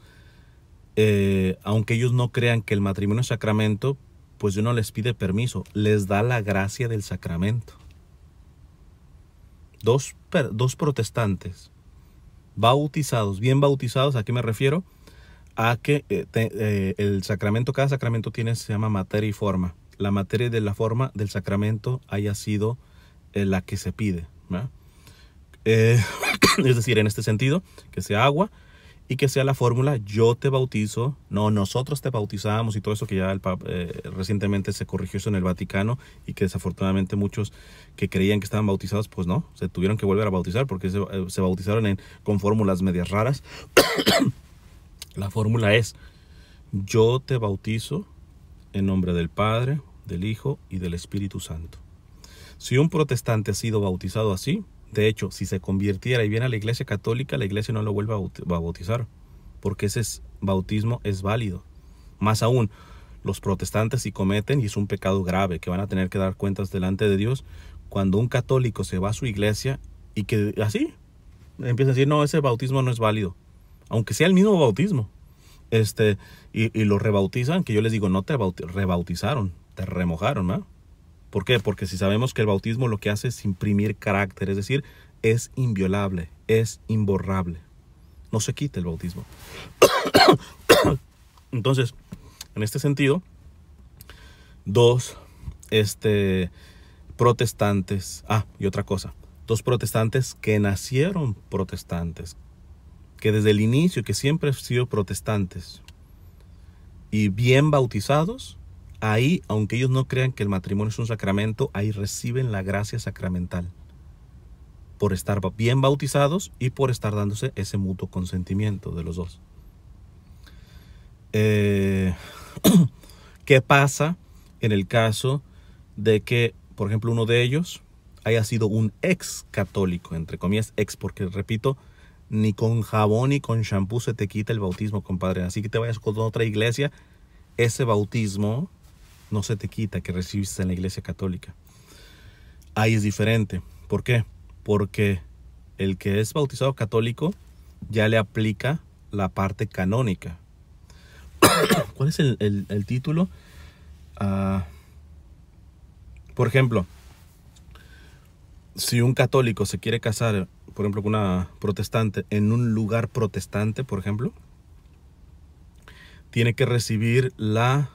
eh, aunque ellos no crean que el matrimonio es sacramento, pues yo no les pide permiso, les da la gracia del sacramento. Dos, dos protestantes bautizados, bien bautizados, ¿a qué me refiero? A que eh, eh, el sacramento, cada sacramento tiene, se llama materia y forma la materia de la forma del sacramento haya sido eh, la que se pide. Eh, *coughs* es decir, en este sentido, que sea agua y que sea la fórmula yo te bautizo, no nosotros te bautizamos y todo eso que ya eh, recientemente se corrigió eso en el Vaticano y que desafortunadamente muchos que creían que estaban bautizados, pues no, se tuvieron que volver a bautizar porque se, bautizaron con fórmulas medias raras. *coughs* la fórmula es yo te bautizo en nombre del Padre, del Hijo y del Espíritu Santo. Si un protestante ha sido bautizado así, de hecho, si se convirtiera y viene a la iglesia católica, la iglesia no lo vuelve a bautizar, porque ese bautismo es válido. Más aún, los protestantes si cometen, y es un pecado grave, que van a tener que dar cuentas delante de Dios, cuando un católico se va a su iglesia y que así empieza a decir, no, ese bautismo no es válido, aunque sea el mismo bautismo. Este, y, y lo rebautizan, que yo les digo, no te rebautizaron, remojaron, ¿no? ¿Por qué? Porque si sabemos que el bautismo lo que hace es imprimir carácter, es decir, es inviolable, es imborrable. No se quita el bautismo. *coughs* Entonces, en este sentido, dos este, protestantes, ah, y otra cosa, dos protestantes que nacieron protestantes, que desde el inicio, que siempre han sido protestantes, y bien bautizados, Ahí, aunque ellos no crean que el matrimonio es un sacramento, ahí reciben la gracia sacramental por estar bien bautizados y por estar dándose ese mutuo consentimiento de los dos. Eh, *clears throat* ¿Qué pasa en el caso de que, por ejemplo, uno de ellos haya sido un ex católico, entre comillas, ex, porque repito, ni con jabón ni con champú se te quita el bautismo, compadre. Así que te vayas con otra iglesia, ese bautismo no se te quita que recibiste en la iglesia católica. Ahí es diferente. ¿Por qué? Porque el que es bautizado católico ya le aplica la parte canónica. *coughs* ¿Cuál es el, título? Ah, por ejemplo, si un católico se quiere casar, por ejemplo, con una protestante en un lugar protestante, por ejemplo, tiene que recibir la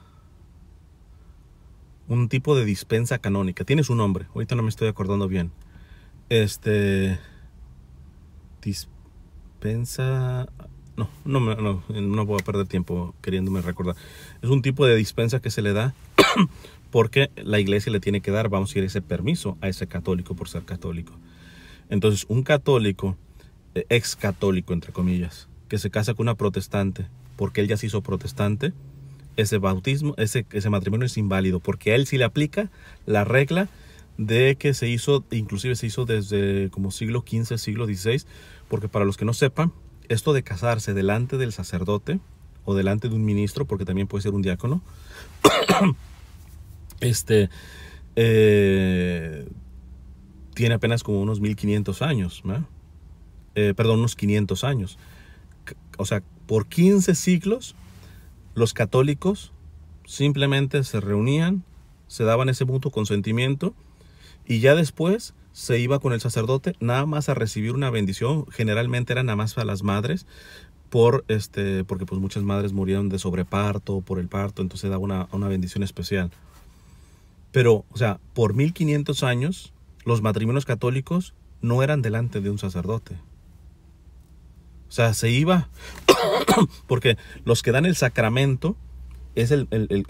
un tipo de dispensa canónica. Tiene su nombre, ahorita no me estoy acordando bien. Este. Dispensa. No, no, no, voy a perder tiempo queriéndome recordar. Es un tipo de dispensa que se le da *coughs* porque la iglesia le tiene que dar, vamos a decir, ese permiso a ese católico por ser católico. Entonces, un católico, eh, ex católico, entre comillas, que se casa con una protestante porque él ya se hizo protestante, ese bautismo, ese, ese matrimonio es inválido, porque él sí le aplica la regla de que se hizo, inclusive se hizo desde como siglo XV, siglo XVI, porque para los que no sepan, esto de casarse delante del sacerdote o delante de un ministro, porque también puede ser un diácono, *coughs* este, eh, tiene apenas como unos 1500 años, eh, perdón, unos 500 años. O sea, por 15 siglos los católicos simplemente se reunían, se daban ese mutuo consentimiento y ya después se iba con el sacerdote nada más a recibir una bendición, generalmente era nada más a las madres, por este, porque pues muchas madres murieron de sobreparto, por el parto, entonces daba una, una bendición especial. Pero, o sea, por 1500 años, los matrimonios católicos no eran delante de un sacerdote. O sea, se iba. *coughs* Porque los que dan el sacramento es el,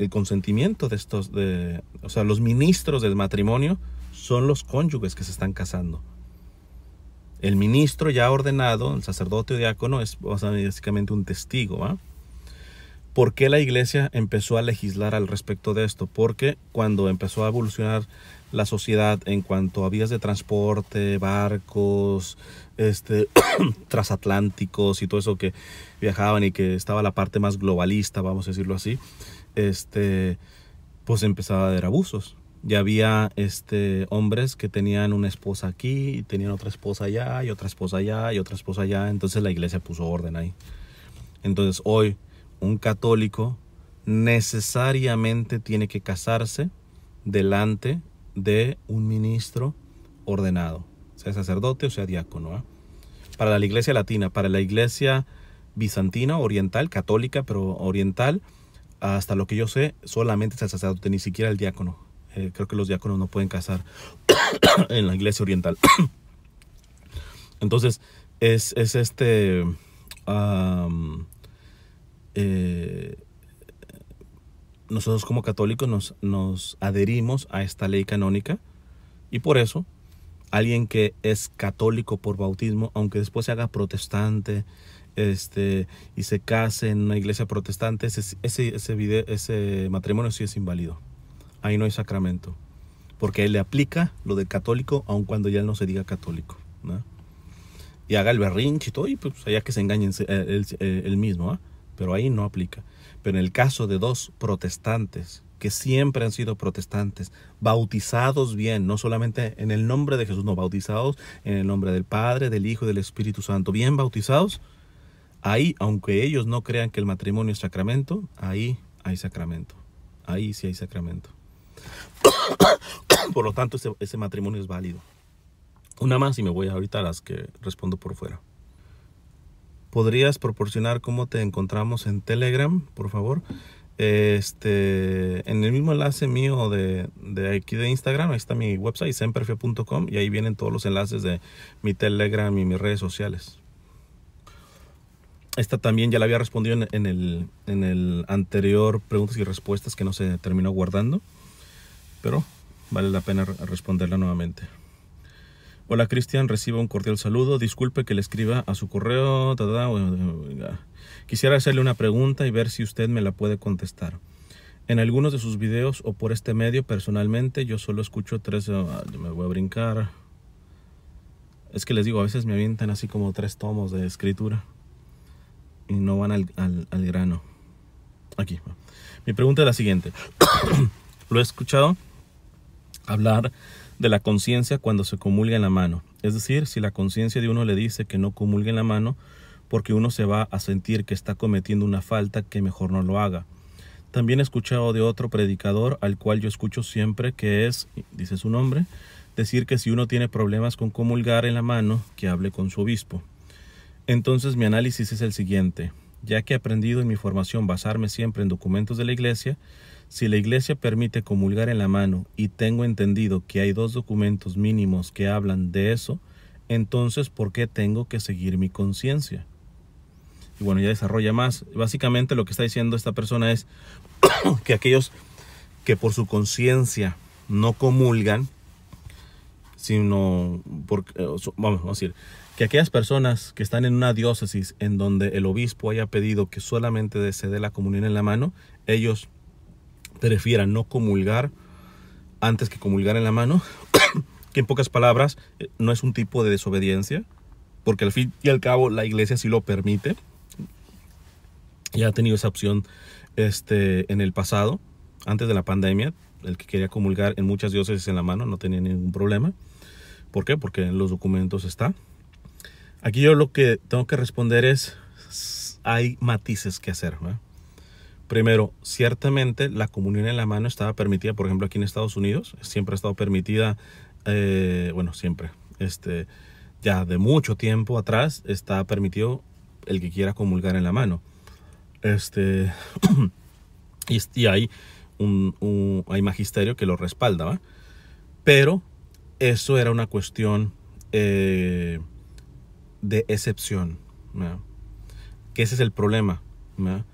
consentimiento de estos, de, o sea, los ministros del matrimonio son los cónyuges que se están casando. El ministro ya ordenado, el sacerdote o diácono, es básicamente un testigo. ¿Por qué la iglesia empezó a legislar al respecto de esto? Porque cuando empezó a evolucionar la sociedad en cuanto a vías de transporte, barcos, este, *clears throat* transatlánticos y todo eso que viajaban y que estaba la parte más globalista, vamos a decirlo así, este, pues empezaba a haber abusos. Ya había este, hombres que tenían una esposa aquí, y tenían otra esposa allá, y otra esposa allá, y otra esposa allá. Entonces la iglesia puso orden ahí. Entonces hoy un católico necesariamente tiene que casarse delante de un ministro ordenado, sea sacerdote o sea diácono. ¿ah? Para la iglesia latina, para la iglesia bizantina, oriental, católica, pero oriental, hasta lo que yo sé, solamente es el sacerdote, ni siquiera el diácono. Eh, creo que los diáconos no pueden casar *coughs* en la iglesia oriental. *coughs* Entonces, es, es este... Eh, nosotros como católicos nos, nos adherimos a esta ley canónica y por eso alguien que es católico por bautismo, aunque después se haga protestante este, y se case en una iglesia protestante, ese, ese, matrimonio sí es inválido. Ahí no hay sacramento. Porque él le aplica lo de católico aun cuando ya él no se diga católico. Y haga el berrinche y todo, y pues allá que se engañen eh, eh, él, mismo. ¿ah? Pero ahí no aplica. Pero en el caso de dos protestantes, que siempre han sido protestantes, bautizados bien, no solamente en el nombre de Jesús, no bautizados en el nombre del Padre, del Hijo y del Espíritu Santo, bien bautizados, ahí, aunque ellos no crean que el matrimonio es sacramento, ahí hay sacramento, ahí sí hay sacramento. *coughs* Por lo tanto, ese, ese matrimonio es válido. Una más y me voy ahorita a las que respondo por fuera podrías proporcionar cómo te encontramos en Telegram, por favor. Este, en el mismo enlace mío de, aquí de Instagram, ahí está mi website, semperfio.com, y ahí vienen todos los enlaces de mi Telegram y mis redes sociales. Esta también ya la había respondido el, en el anterior preguntas y respuestas que no se terminó guardando, pero vale la pena responderla nuevamente. Hola Cristian, reciba un cordial saludo. Disculpe que le escriba a su correo. Quisiera hacerle una pregunta y ver si usted me la puede contestar. En algunos de sus videos o por este medio personalmente yo solo escucho tres... Ah, me voy a brincar. Es que les digo, a veces me avientan así como tres tomos de escritura y no van al, al grano. Aquí. Mi pregunta es la siguiente. *coughs* Lo he escuchado hablar de la conciencia cuando se comulga en la mano. Es decir, si la conciencia de uno le dice que no comulgue en la mano, porque uno se va a sentir que está cometiendo una falta que mejor no lo haga. También he escuchado de otro predicador al cual yo escucho siempre que es, dice su nombre, decir que si uno tiene problemas con comulgar en la mano, que hable con su obispo. Entonces mi análisis es el siguiente. Ya que he aprendido en mi formación basarme siempre en documentos de la Iglesia, si la Iglesia permite comulgar en la mano y tengo entendido que hay dos documentos mínimos que hablan de eso, entonces ¿por qué tengo que seguir mi conciencia? Y bueno, ya desarrolla más. Básicamente lo que está diciendo esta persona es *coughs* que aquellos que por su conciencia no comulgan, sino eh, vamos a decir, que aquellas personas que están en una diócesis en donde el obispo haya pedido que solamente se dé la comunión en la mano, ellos prefiera no comulgar antes que comulgar en la mano, *coughs* que en pocas palabras eh, no es un tipo de desobediencia, porque al fin y al cabo la iglesia sí lo permite, ya ha tenido esa opción este, en el pasado, antes de la pandemia, el que quería comulgar en muchas diócesis en la mano no tenía ningún problema. ¿Por qué? Porque en los documentos está. Aquí yo lo que tengo que responder es, hay matices que hacer. ¿no? Primero, ciertamente la comunión en la mano estaba permitida, por ejemplo, aquí en Estados Unidos, siempre ha estado permitida, eh, bueno, siempre, este, ya de mucho tiempo atrás está permitido el que quiera comulgar en la mano. Este, *clears throat* y, hay, un, hay magisterio que lo respalda, ¿va? Pero eso era una cuestión eh, de excepción, ¿va? Que ese es el problema, ¿verdad?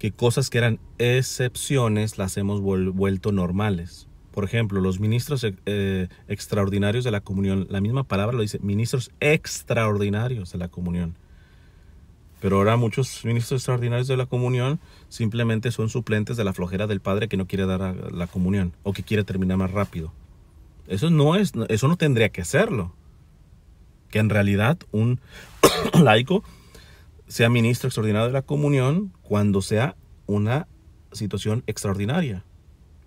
que cosas que eran excepciones las hemos vuelto normales. Por ejemplo, los ministros eh, eh, extraordinarios de la comunión, la misma palabra lo dice, ministros extraordinarios de la comunión. Pero ahora muchos ministros extraordinarios de la comunión simplemente son suplentes de la flojera del padre que no quiere dar la comunión o que quiere terminar más rápido. Eso no es, eso no tendría que hacerlo. Que en realidad un *coughs* laico sea ministro extraordinario de la comunión cuando sea una situación extraordinaria.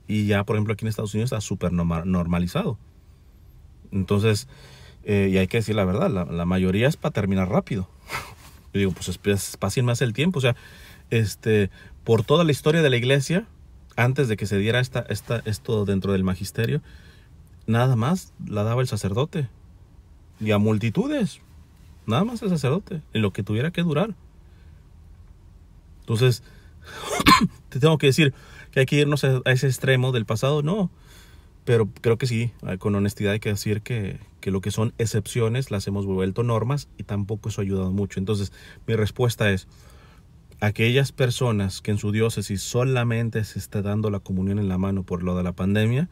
Y ya, por ejemplo, aquí en Estados Unidos está súper normalizado. Entonces, eh, y hay que decir la verdad, la, mayoría es para terminar rápido. *laughs* Yo digo, pues espacien pasen más el tiempo. O sea, este, por toda la historia de la iglesia, antes de que se diera esta, esta, esto dentro del magisterio, nada más la daba el sacerdote. Y a multitudes. Nada más el sacerdote, en lo que tuviera que durar. Entonces, *coughs* te tengo que decir que hay que irnos a ese extremo del pasado, no. Pero creo que sí, ah, con honestidad hay que decir que, que lo que son excepciones las hemos vuelto normas y tampoco eso ha ayudado mucho. Entonces, mi respuesta es, aquellas personas que en su diócesis solamente se está dando la comunión en la mano por lo de la pandemia,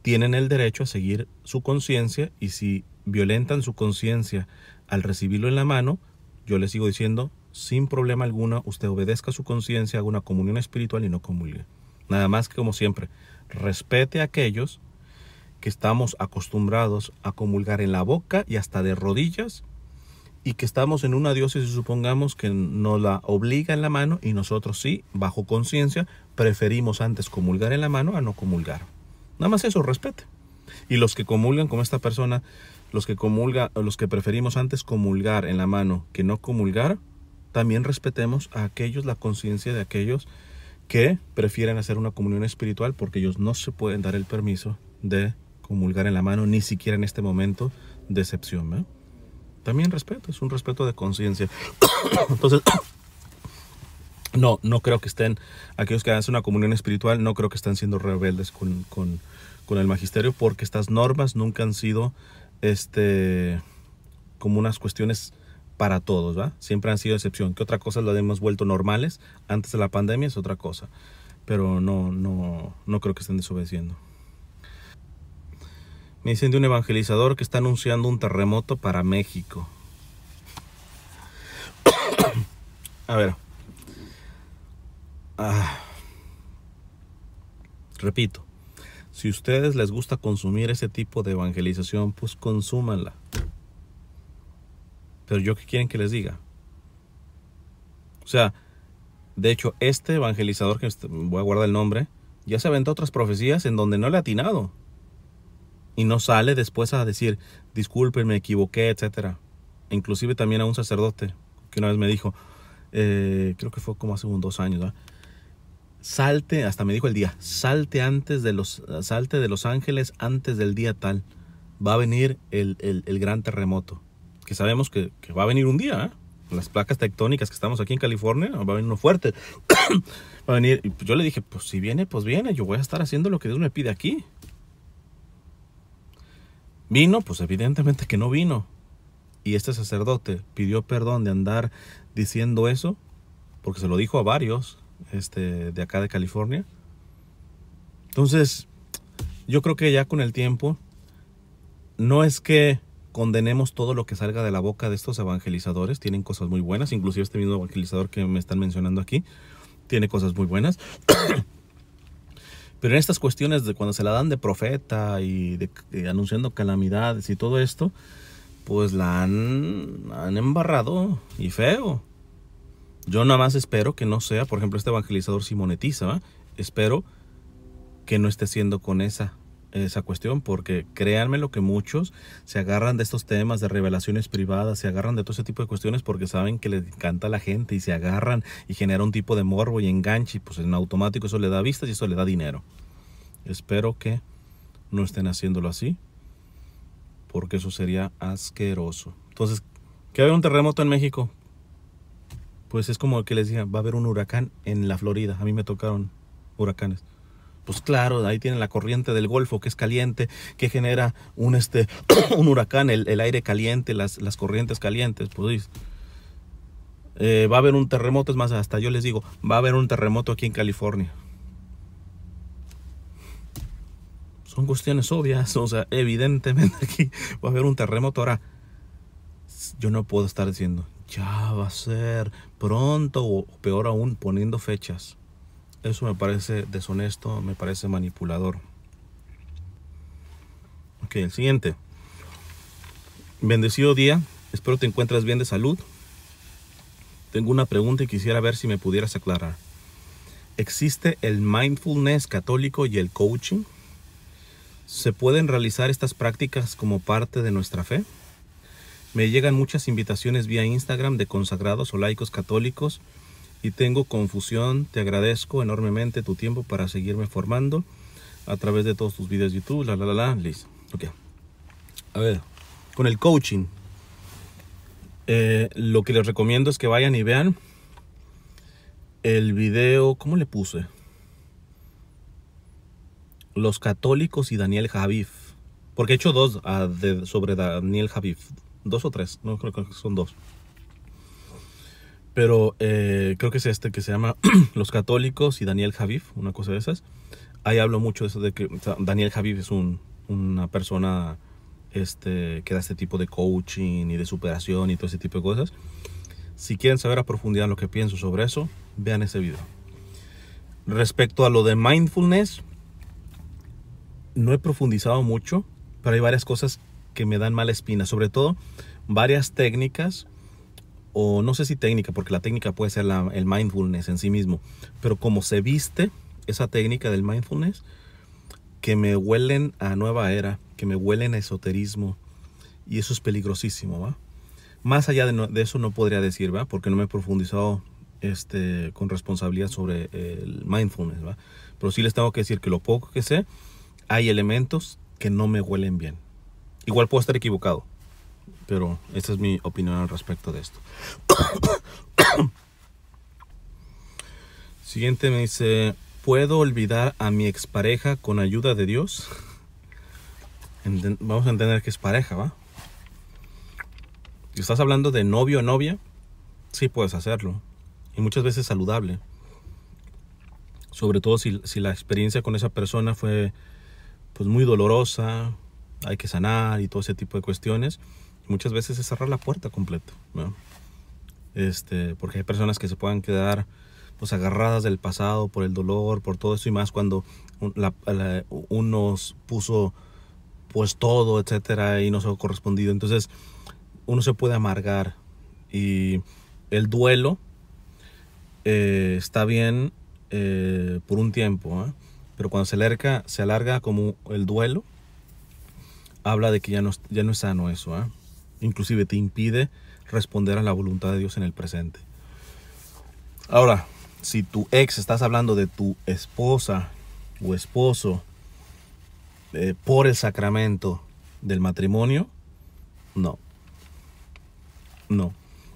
tienen el derecho a seguir su conciencia y si violentan su conciencia al recibirlo en la mano, yo le sigo diciendo, sin problema alguno, usted obedezca su conciencia, haga una comunión espiritual y no comulgue. Nada más que como siempre, respete a aquellos que estamos acostumbrados a comulgar en la boca y hasta de rodillas y que estamos en una diócesis, supongamos que nos la obliga en la mano y nosotros sí, bajo conciencia, preferimos antes comulgar en la mano a no comulgar. Nada más eso, respete. Y los que comulgan como esta persona los que comulga, los que preferimos antes comulgar en la mano que no comulgar, también respetemos a aquellos la conciencia de aquellos que prefieren hacer una comunión espiritual porque ellos no se pueden dar el permiso de comulgar en la mano, ni siquiera en este momento de excepción. ¿eh? También respeto, es un respeto de conciencia. *coughs* Entonces, *coughs* no, no creo que estén, aquellos que hacen una comunión espiritual, no creo que estén siendo rebeldes con, con, con el magisterio porque estas normas nunca han sido este, como unas cuestiones para todos, Siempre han sido excepción. Que otra cosa lo hemos vuelto normales antes de la pandemia es otra cosa. Pero no, no, no creo que estén desobedeciendo. Me dicen de un evangelizador que está anunciando un terremoto para México. *coughs* A ver. Ah. Repito, si ustedes les gusta consumir ese tipo de evangelización, pues consúmanla. Pero yo qué quieren que les diga? O sea, de hecho, este evangelizador, que este, voy a guardar el nombre, ya se aventó otras profecías en donde no le ha atinado. Y no sale después a decir, disculpen, me equivoqué, etc. Inclusive también a un sacerdote, que una vez me dijo, eh, creo que fue como hace unos dos años, salte, hasta me dijo el día, salte antes de los, salte de Los Ángeles antes del día tal. Va a venir el, gran terremoto. Que sabemos que, va a venir un día, ¿eh? Las placas tectónicas que estamos aquí en California, va a venir uno fuerte. *coughs* va a venir. Y pues yo le dije, pues si viene, pues viene. Yo voy a estar haciendo lo que Dios me pide aquí. Vino, pues evidentemente que no vino. Y este sacerdote pidió perdón de andar diciendo eso, porque se lo dijo a varios este, de acá de California. Entonces, yo creo que ya con el tiempo, no es que condenemos todo lo que salga de la boca de estos evangelizadores, tienen cosas muy buenas, inclusive este mismo evangelizador que me están mencionando aquí, tiene cosas muy buenas. *coughs* Pero en estas cuestiones de cuando se la dan de profeta y, de, anunciando calamidades y todo esto, pues la han embarrado y feo. Yo nada más espero que no sea, por ejemplo, este evangelizador si monetiza, espero que no esté siendo con esa esa cuestión, porque créanme lo que muchos se agarran de estos temas de revelaciones privadas, se agarran de todo ese tipo de cuestiones porque saben que les encanta a la gente y se agarran y genera un tipo de morbo y enganche y pues en automático eso le da vistas y eso le da dinero. Espero que no estén haciéndolo así, porque eso sería asqueroso. Entonces, que haya un terremoto en México, pues es como que les digan, va a haber un huracán en la Florida. A mí me tocaron huracanes. Pues claro, ahí tienen la corriente del Golfo que es caliente, que genera un, este, *coughs* un huracán, el, aire caliente, las, las corrientes calientes. Pues eh, va a haber un terremoto, es más, hasta yo les digo, va a haber un terremoto aquí en California. Son cuestiones obvias, *laughs* o sea, evidentemente aquí va a haber un terremoto. Ahora, yo no puedo estar diciendo, ya va a ser, pronto o peor aún poniendo fechas. Eso me parece deshonesto, me parece manipulador. Ok, el siguiente. Bendecido día, espero te encuentres bien de salud. Tengo una pregunta y quisiera ver si me pudieras aclarar. ¿Existe el mindfulness católico y el coaching? ¿Se pueden realizar estas prácticas como parte de nuestra fe? Me llegan muchas invitaciones vía Instagram de consagrados o laicos católicos y tengo confusión. Te agradezco enormemente tu tiempo para seguirme formando a través de todos tus videos de YouTube. La, la, la, la. Liz. Ok. A ver, con el coaching. Eh, lo que les recomiendo es que vayan y vean el video, ¿cómo le puse? Los católicos y Daniel Javif. Porque he hecho dos ah, sobre Daniel Javif dos o tres, no creo que son dos. Pero eh, creo que es este que se llama *clears throat* Los Católicos y Daniel Javif, una cosa de esas. Ahí hablo mucho de eso de que Daniel Javif es un, una persona este, que da este tipo de coaching y de superación y todo ese tipo de cosas. Si quieren saber a profundidad lo que pienso sobre eso, vean ese video. Respecto a lo de mindfulness, no he profundizado mucho, pero hay varias cosas que me dan mala espina. Sobre todo varias técnicas, o no sé si técnica, porque la técnica puede ser el mindfulness en sí mismo, pero como se viste esa técnica del mindfulness, que me huelen a nueva era, que me huelen a esoterismo, y eso es peligrosísimo, ¿va? Más allá de, eso no podría decir, ¿va? Porque no me he profundizado este, con responsabilidad sobre el mindfulness, ¿va? Pero sí les tengo que decir que lo poco que sé, hay elementos que no me huelen bien. Igual puedo estar equivocado, pero esta es mi opinión al respecto de esto. Siguiente me dice, ¿puedo olvidar a mi expareja con ayuda de Dios? vamos a entender que es pareja, ¿va? Si estás hablando de novio o novia, sí puedes hacerlo. Y muchas veces saludable. Sobre todo si, si la experiencia con esa persona fue pues muy dolorosa, hay que sanar y todo ese tipo de cuestiones. Muchas veces es cerrar la puerta completa, ¿no? Este, porque hay personas que se puedan quedar pues agarradas del pasado por el dolor, por todo eso y más cuando Uno puso pues todo, etcétera, y no se ha correspondido. Entonces, uno se puede amargar y el duelo eh, está bien eh, por un tiempo, ¿eh? pero cuando se alarga, se alarga como el duelo, habla de que ya no, ya no es sano eso. ¿ah? Inclusive te impide responder a la voluntad de Dios en el presente. Ahora, si tu ex estás hablando de tu esposa o esposo eh, por el sacramento del matrimonio, no. No.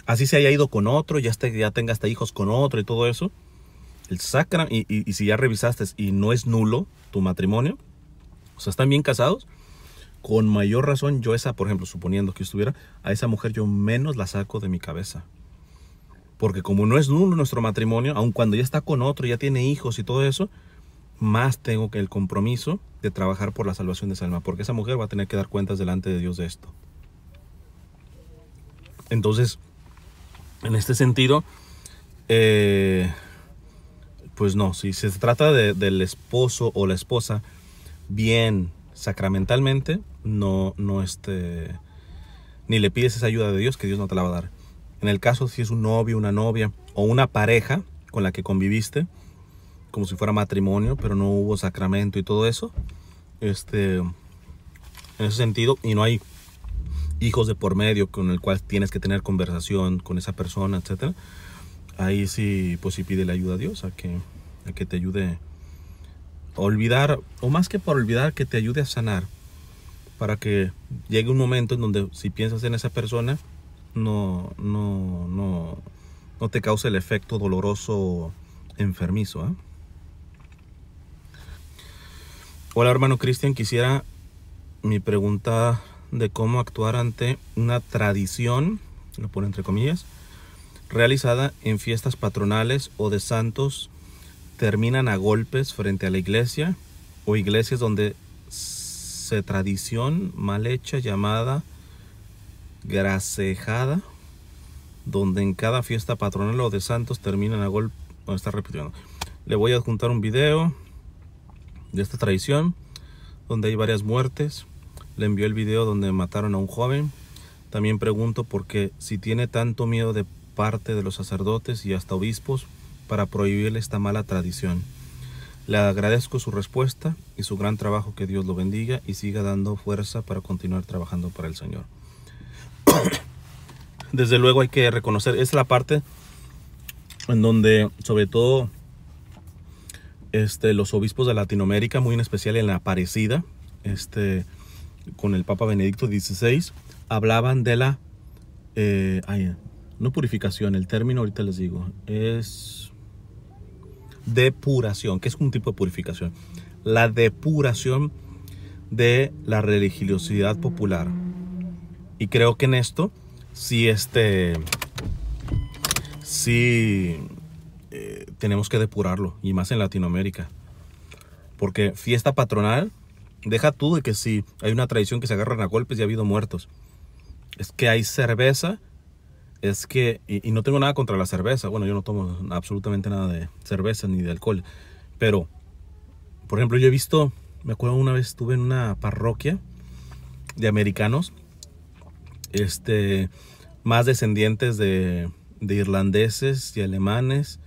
Así se haya ido con otro, ya, esté, ya tenga hasta hijos con otro y todo eso. El y si ya revisaste y no es nulo tu matrimonio, o sea, están bien casados, con mayor razón yo esa, por ejemplo, suponiendo que estuviera, a esa mujer yo menos la saco de mi cabeza. Porque como no es nuestro matrimonio, aun cuando ya está con otro, ya tiene hijos y todo eso, más tengo que el compromiso de trabajar por la salvación de esa alma, porque esa mujer va a tener que dar cuentas delante de Dios de esto. Entonces, en este sentido, eh, pues no, si se trata del esposo o la esposa, bien sacramentalmente, no, no este, ni le pides esa ayuda de Dios que Dios no te la va a dar. En el caso si es un novio, una novia o una pareja con la que conviviste, como si fuera matrimonio, pero no hubo sacramento y todo eso, este, en ese sentido, y no hay hijos de por medio con el cual tienes que tener conversación con esa persona, etcétera, ahí sí, pues sí pide la ayuda a Dios a que, a que te ayude olvidar, o más que por olvidar, que te ayude a sanar. Para que llegue un momento en donde si piensas en esa persona, no, no, no, te cause el efecto doloroso enfermizo. ¿eh? Hola hermano Cristian, quisiera mi pregunta de cómo actuar ante una tradición, lo pone entre comillas, realizada en fiestas patronales o de santos terminan a golpes frente a la iglesia o iglesias donde se tradición mal hecha llamada gracejada, donde en cada fiesta patronal o de santos terminan a golpes. No está repitiendo. Le voy a adjuntar un video de esta tradición donde hay varias muertes. Le envió el video donde mataron a un joven. También pregunto por qué si tiene tanto miedo de parte de los sacerdotes y hasta obispos para prohibirle esta mala tradición. Le agradezco su respuesta y su gran trabajo, que Dios lo bendiga y siga dando fuerza para continuar trabajando para el Señor. *coughs* Desde luego hay que reconocer, es la parte en donde sobre todo este, los obispos de Latinoamérica, muy en especial en la Aparecida, este, con el Papa Benedicto XVI, hablaban de la... Eh, no purificación, el término ahorita les digo, es depuración, que es un tipo de purificación, la depuración de la religiosidad popular. Y creo que en esto, si este, si eh, tenemos que depurarlo, y más en Latinoamérica. Porque fiesta patronal, deja tú de que si hay una tradición que se agarran a golpes y ha habido muertos. Es que hay cerveza es que, y, no tengo nada contra la cerveza, bueno, yo no tomo absolutamente nada de cerveza ni de alcohol, pero, por ejemplo, yo he visto, me acuerdo una vez estuve en una parroquia de americanos, este, más descendientes de, irlandeses y alemanes,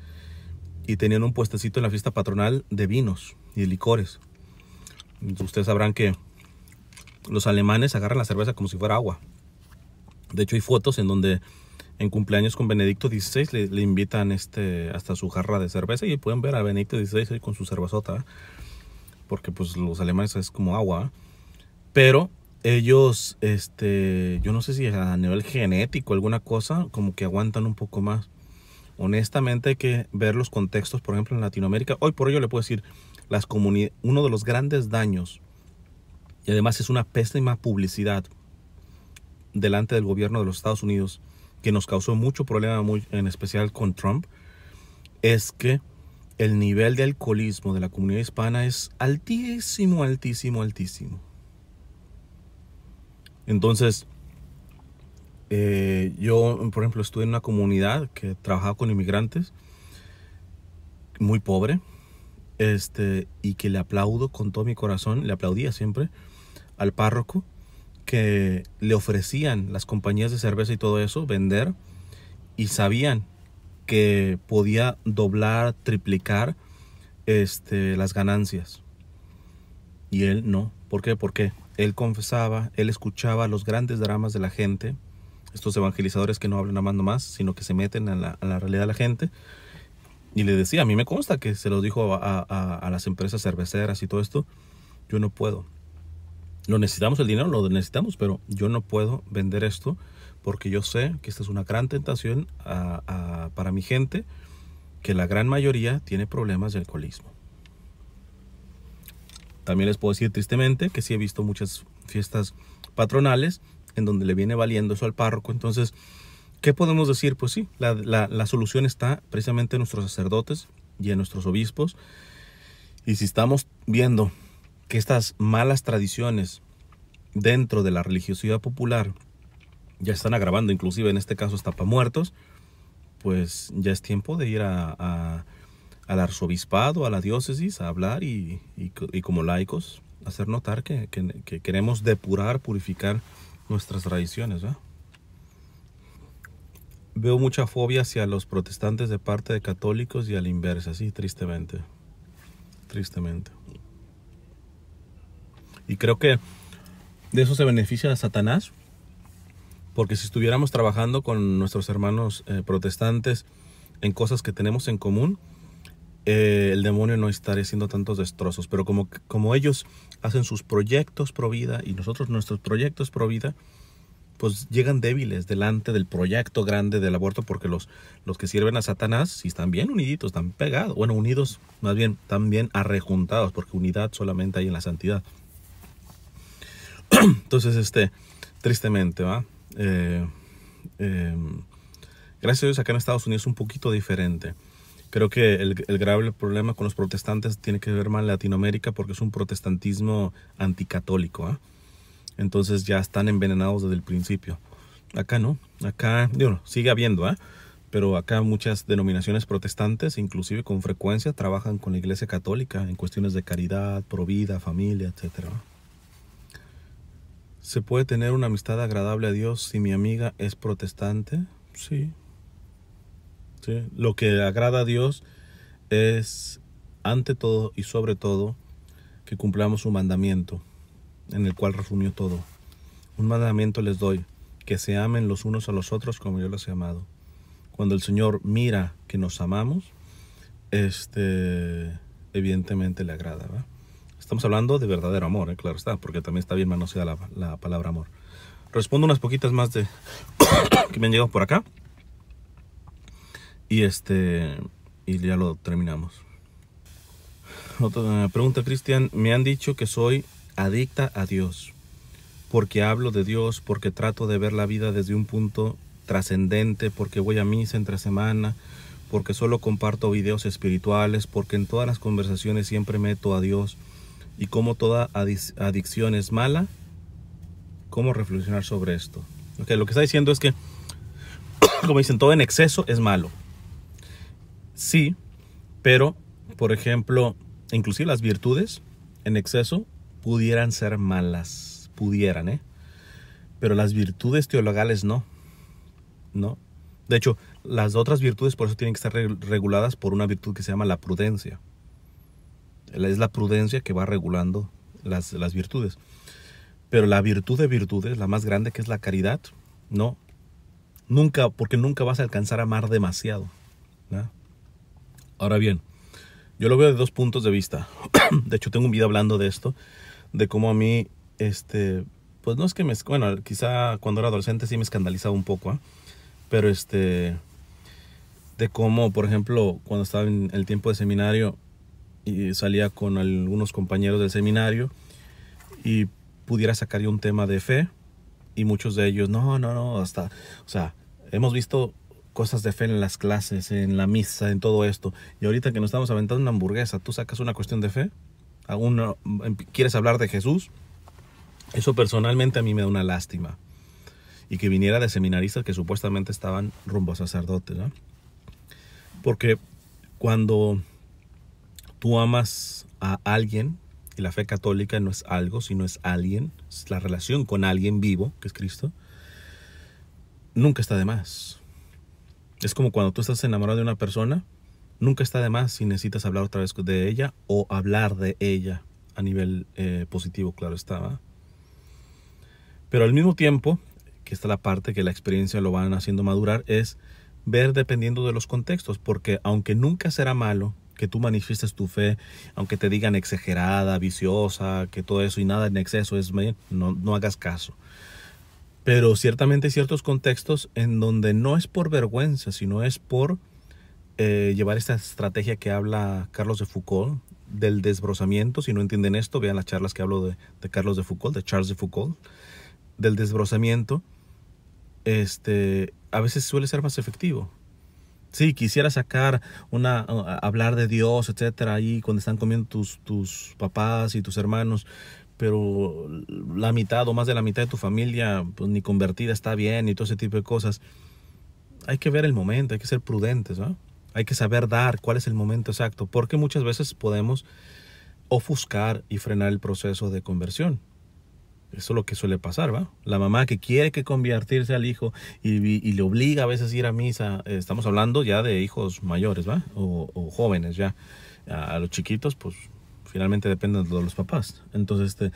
y tenían un puestecito en la fiesta patronal de vinos y licores. Ustedes sabrán que los alemanes agarran la cerveza como si fuera agua. De hecho, hay fotos en donde en cumpleaños con Benedicto XVI le, invitan este, hasta su jarra de cerveza y pueden ver a Benedicto XVI con su cervezota, porque pues los alemanes es como agua, pero ellos, este, yo no sé si a nivel genético alguna cosa, como que aguantan un poco más. Honestamente hay que ver los contextos, por ejemplo en Latinoamérica, hoy por ello le puedo decir, las uno de los grandes daños, y además es una pésima publicidad delante del gobierno de los Estados Unidos, que nos causó mucho problema, muy, en especial con Trump, es que el nivel de alcoholismo de la comunidad hispana es altísimo, altísimo, altísimo. Entonces, eh, yo, por ejemplo, estuve en una comunidad que trabajaba con inmigrantes, muy pobre, este, y que le aplaudo con todo mi corazón, le aplaudía siempre al párroco que le ofrecían las compañías de cerveza y todo eso, vender, y sabían que podía doblar, triplicar este, las ganancias. Y él no. ¿Por qué? Porque él confesaba, él escuchaba los grandes dramas de la gente, estos evangelizadores que no hablan nada más sino que se meten a la, realidad de la gente. Y le decía, a mí me consta que se los dijo a las empresas cerveceras y todo esto, yo no puedo lo necesitamos el dinero, lo necesitamos, pero yo no puedo vender esto porque yo sé que esta es una gran tentación para mi gente, que la gran mayoría tiene problemas de alcoholismo. También les puedo decir tristemente que sí he visto muchas fiestas patronales en donde le viene valiendo eso al párroco. Entonces, ¿qué podemos decir? Pues sí, la solución está precisamente en nuestros sacerdotes y en nuestros obispos. Y si estamos viendo que estas malas tradiciones dentro de la religiosidad popular ya están agravando, inclusive en este caso hasta para muertos, pues ya es tiempo de ir a, al arzobispado, a la diócesis, a hablar y, como laicos hacer notar que, queremos depurar, purificar nuestras tradiciones. Veo mucha fobia hacia los protestantes de parte de católicos y al inversa, sí, tristemente, tristemente. Y creo que de eso se beneficia a Satanás, porque si estuviéramos trabajando con nuestros hermanos eh, protestantes en cosas que tenemos en común, eh, el demonio no estaría haciendo tantos destrozos. Pero como, como ellos hacen sus proyectos pro vida y nosotros nuestros proyectos pro vida, pues llegan débiles delante del proyecto grande del aborto porque los, los que sirven a Satanás, si están bien uniditos, están pegados, bueno, unidos, más bien, están bien arrejuntados, porque unidad solamente hay en la santidad. *clears throat* Entonces, este, tristemente, ¿va? Eh, eh, gracias a Dios acá en Estados Unidos es un poquito diferente. Creo que el, grave problema con los protestantes tiene que ver más Latinoamérica porque es un protestantismo anticatólico. Entonces ya están envenenados desde el principio. Acá no, acá, digo, sigue habiendo, pero acá muchas denominaciones protestantes, inclusive con frecuencia, trabajan con la Iglesia Católica en cuestiones de caridad, provida, familia, etcétera. ¿Se puede tener una amistad agradable a Dios si mi amiga es protestante? Sí. Lo que agrada a Dios es, ante todo y sobre todo, que cumplamos su mandamiento, en el cual resumió todo. Un mandamiento les doy, que se amen los unos a los otros como yo los he amado. Cuando el Señor mira que nos amamos, este, evidentemente le agrada. Estamos hablando de verdadero amor, eh, claro está, porque también está bien manoseada la, la palabra amor. Respondo unas poquitas más de *coughs* que me han llegado por acá. Y este y ya lo terminamos. Otra pregunta, Cristian. Me han dicho que soy adicta a Dios, porque hablo de Dios, porque trato de ver la vida desde un punto trascendente, porque voy a misa entre semana, porque solo comparto videos espirituales, porque en todas las conversaciones siempre meto a Dios y cómo toda adicción es mala, cómo reflexionar sobre esto. lo que está diciendo es que, *coughs* como dicen, todo en exceso es malo. Sí, pero, por ejemplo, inclusive las virtudes en exceso pudieran ser malas, pudieran, ¿eh? Pero las virtudes teologales no, ¿no? De hecho, las otras virtudes por eso tienen que estar reguladas por una virtud que se llama la prudencia. Es la prudencia que va regulando las, virtudes. Pero la virtud de virtudes, la más grande que es la caridad, no. Nunca, porque nunca vas a alcanzar a amar demasiado. Ahora bien, yo lo veo de dos puntos de vista. *clears throat* de hecho, tengo un video hablando de esto, de cómo a mí, este, pues no es que me, bueno, quizá cuando era adolescente sí me escandalizaba un poco, ¿ah? pero este, de cómo, por ejemplo, cuando estaba en el tiempo de seminario, y salía con algunos compañeros del seminario y pudiera sacar yo un tema de fe y muchos de ellos, no, no, no, hasta, o sea, hemos visto cosas de fe en las clases, en la misa, en todo esto. Y ahorita que nos estamos aventando una hamburguesa, ¿tú sacas una cuestión de fe? ¿Aún em, ¿Quieres hablar de Jesús? Eso personalmente a mí me da una lástima. Y que viniera de seminaristas que supuestamente estaban rumbo a sacerdotes, ¿no? Porque cuando tú amas a alguien, y la fe católica no es algo, sino es alguien, es la relación con alguien vivo, que es Cristo, nunca está de más. Es como cuando tú estás enamorado de una persona, nunca está de más si necesitas hablar otra vez de ella o hablar de ella a nivel eh, positivo, claro estaba. Pero al mismo tiempo, que está la parte que la experiencia lo van haciendo madurar, es ver dependiendo de los contextos, porque aunque nunca será malo, que tú manifiestes tu fe, aunque te digan exagerada, viciosa, que todo eso y nada en exceso es, no, no hagas caso. Pero ciertamente hay ciertos contextos en donde no es por vergüenza, sino es por eh, llevar esta estrategia que habla Carlos de Foucault del desbrozamiento. Si no entienden esto, vean las charlas que hablo de, Carlos de Foucault, de Charles de Foucault, del desbrozamiento. Este, a veces suele ser más efectivo Sí, quisiera sacar una, uh, hablar de Dios, etcétera, ahí cuando están comiendo tus, papás y tus hermanos, pero la mitad o más de la mitad de tu familia pues, ni convertida está bien y todo ese tipo de cosas. Hay que ver el momento, hay que ser prudentes, ¿no? Hay que saber dar cuál es el momento exacto, porque muchas veces podemos ofuscar y frenar el proceso de conversión. Eso es lo que suele pasar, ¿va? La mamá que quiere que convertirse al hijo y, le obliga a veces a ir a misa. Eh, estamos hablando ya de hijos mayores, ¿va? O, jóvenes ya. A, los chiquitos, pues finalmente dependen de los papás. Entonces, este,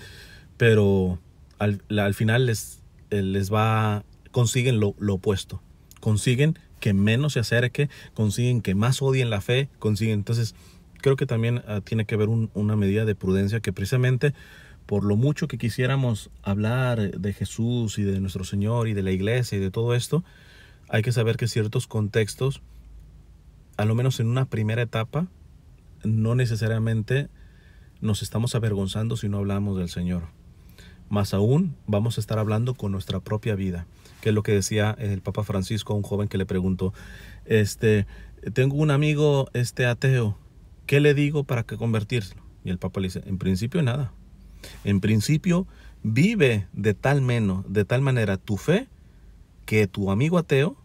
pero al, al final les, eh, les va, consiguen lo, opuesto. Consiguen que menos se acerque, consiguen que más odien la fe, consiguen. Entonces, creo que también ah, tiene que haber una medida de prudencia que precisamente por lo mucho que quisiéramos hablar de Jesús y de nuestro Señor y de la iglesia y de todo esto, hay que saber que ciertos contextos, a lo menos en una primera etapa, no necesariamente nos estamos avergonzando si no hablamos del Señor. Más aún, vamos a estar hablando con nuestra propia vida, que es lo que decía el Papa Francisco a un joven que le preguntó, este, tengo un amigo este ateo, ¿qué le digo para que convertirlo? Y el Papa le dice, en principio nada, en principio, vive de tal menos, de tal manera tu fe, que tu amigo ateo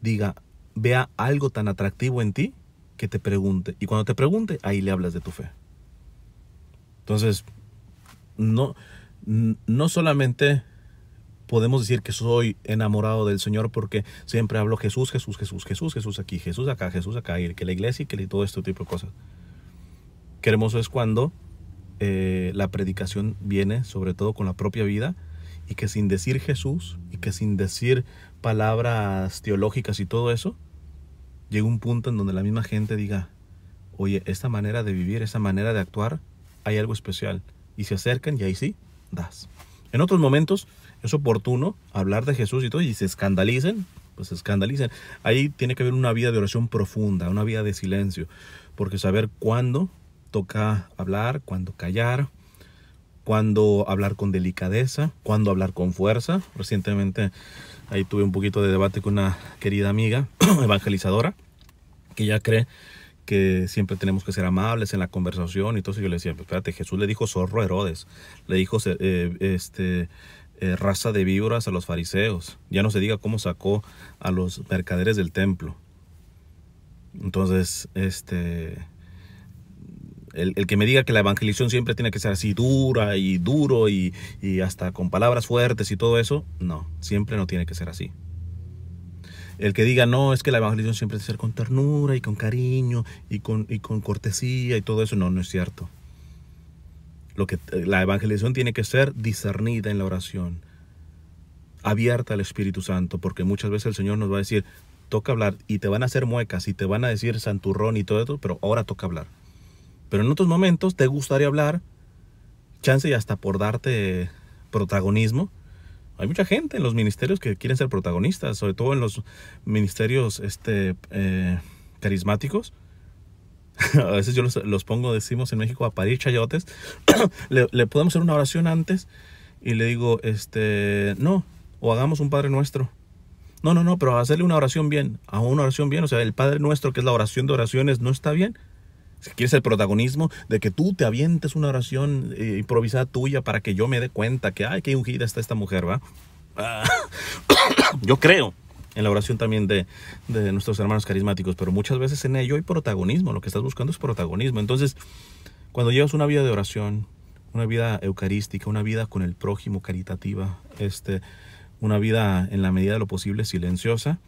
diga, vea algo tan atractivo en ti que te pregunte. Y cuando te pregunte, ahí le hablas de tu fe. Entonces, no, no solamente podemos decir que soy enamorado del Señor porque siempre hablo Jesús, Jesús, Jesús, Jesús, Jesús aquí, Jesús acá, Jesús acá, y que la iglesia y que todo este tipo de cosas. Qué hermoso es cuando eh, la predicación viene sobre todo con la propia vida y que sin decir Jesús y que sin decir palabras teológicas y todo eso, llega un punto en donde la misma gente diga, oye, esta manera de vivir, esa manera de actuar, hay algo especial. Y se acercan y ahí sí, das. En otros momentos es oportuno hablar de Jesús y todo y se escandalicen, pues se escandalicen. Ahí tiene que haber una vida de oración profunda, una vida de silencio, porque saber cuándo toca hablar, cuando callar, cuando hablar con delicadeza, cuando hablar con fuerza. Recientemente ahí tuve un poquito de debate con una querida amiga *clears throat* evangelizadora que ya cree que siempre tenemos que ser amables en la conversación y entonces yo le decía, pues, espérate, Jesús le dijo zorro a Herodes, le dijo eh, este eh, raza de víboras a los fariseos, ya no se diga cómo sacó a los mercaderes del templo. Entonces, este el, que me diga que la evangelización siempre tiene que ser así dura y duro y, hasta con palabras fuertes y todo eso, no, siempre no tiene que ser así. El que diga, no, es que la evangelización siempre tiene que ser con ternura y con cariño y con, y con cortesía y todo eso, no, no es cierto. Lo que, eh, la evangelización tiene que ser discernida en la oración, abierta al Espíritu Santo, porque muchas veces el Señor nos va a decir, toca hablar y te van a hacer muecas y te van a decir santurrón y todo eso, pero ahora toca hablar. Pero en otros momentos te gustaría hablar, chance y hasta por darte protagonismo. Hay mucha gente en los ministerios que quieren ser protagonistas, sobre todo en los ministerios este, eh, carismáticos. *laughs* a veces yo los, pongo, decimos en México, a parir chayotes. *coughs* le, podemos hacer una oración antes y le digo, este, no, o hagamos un Padre Nuestro. No, no, no, pero hacerle una oración bien, a una oración bien, o sea, el Padre Nuestro, que es la oración de oraciones, no está bien. Si quieres el protagonismo de que tú te avientes una oración eh, improvisada tuya para que yo me dé cuenta que, ay, qué ungida está esta mujer, ¿va? *coughs* yo creo en la oración también de, nuestros hermanos carismáticos, pero muchas veces en ello hay protagonismo, lo que estás buscando es protagonismo. Entonces, cuando llevas una vida de oración, una vida eucarística, una vida con el prójimo caritativa, este, una vida en la medida de lo posible silenciosa,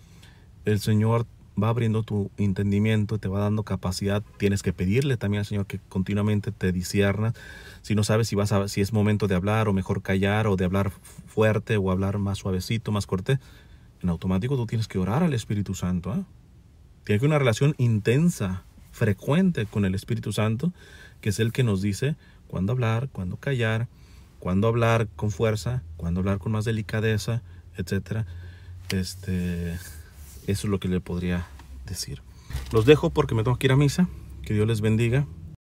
el Señor va abriendo tu entendimiento, te va dando capacidad. Tienes que pedirle también al Señor que continuamente te disierna. Si no sabes si, vas si es momento de hablar o mejor callar o de hablar fuerte o hablar más suavecito, más corte, en automático tú tienes que orar al Espíritu Santo. ¿ah? tiene Tienes que una relación intensa, frecuente con el Espíritu Santo, que es el que nos dice cuándo hablar, cuándo callar, cuándo hablar con fuerza, cuándo hablar con más delicadeza, etc. Este, eso es lo que le podría decir. Los dejo porque me tengo que ir a misa. Que Dios les bendiga.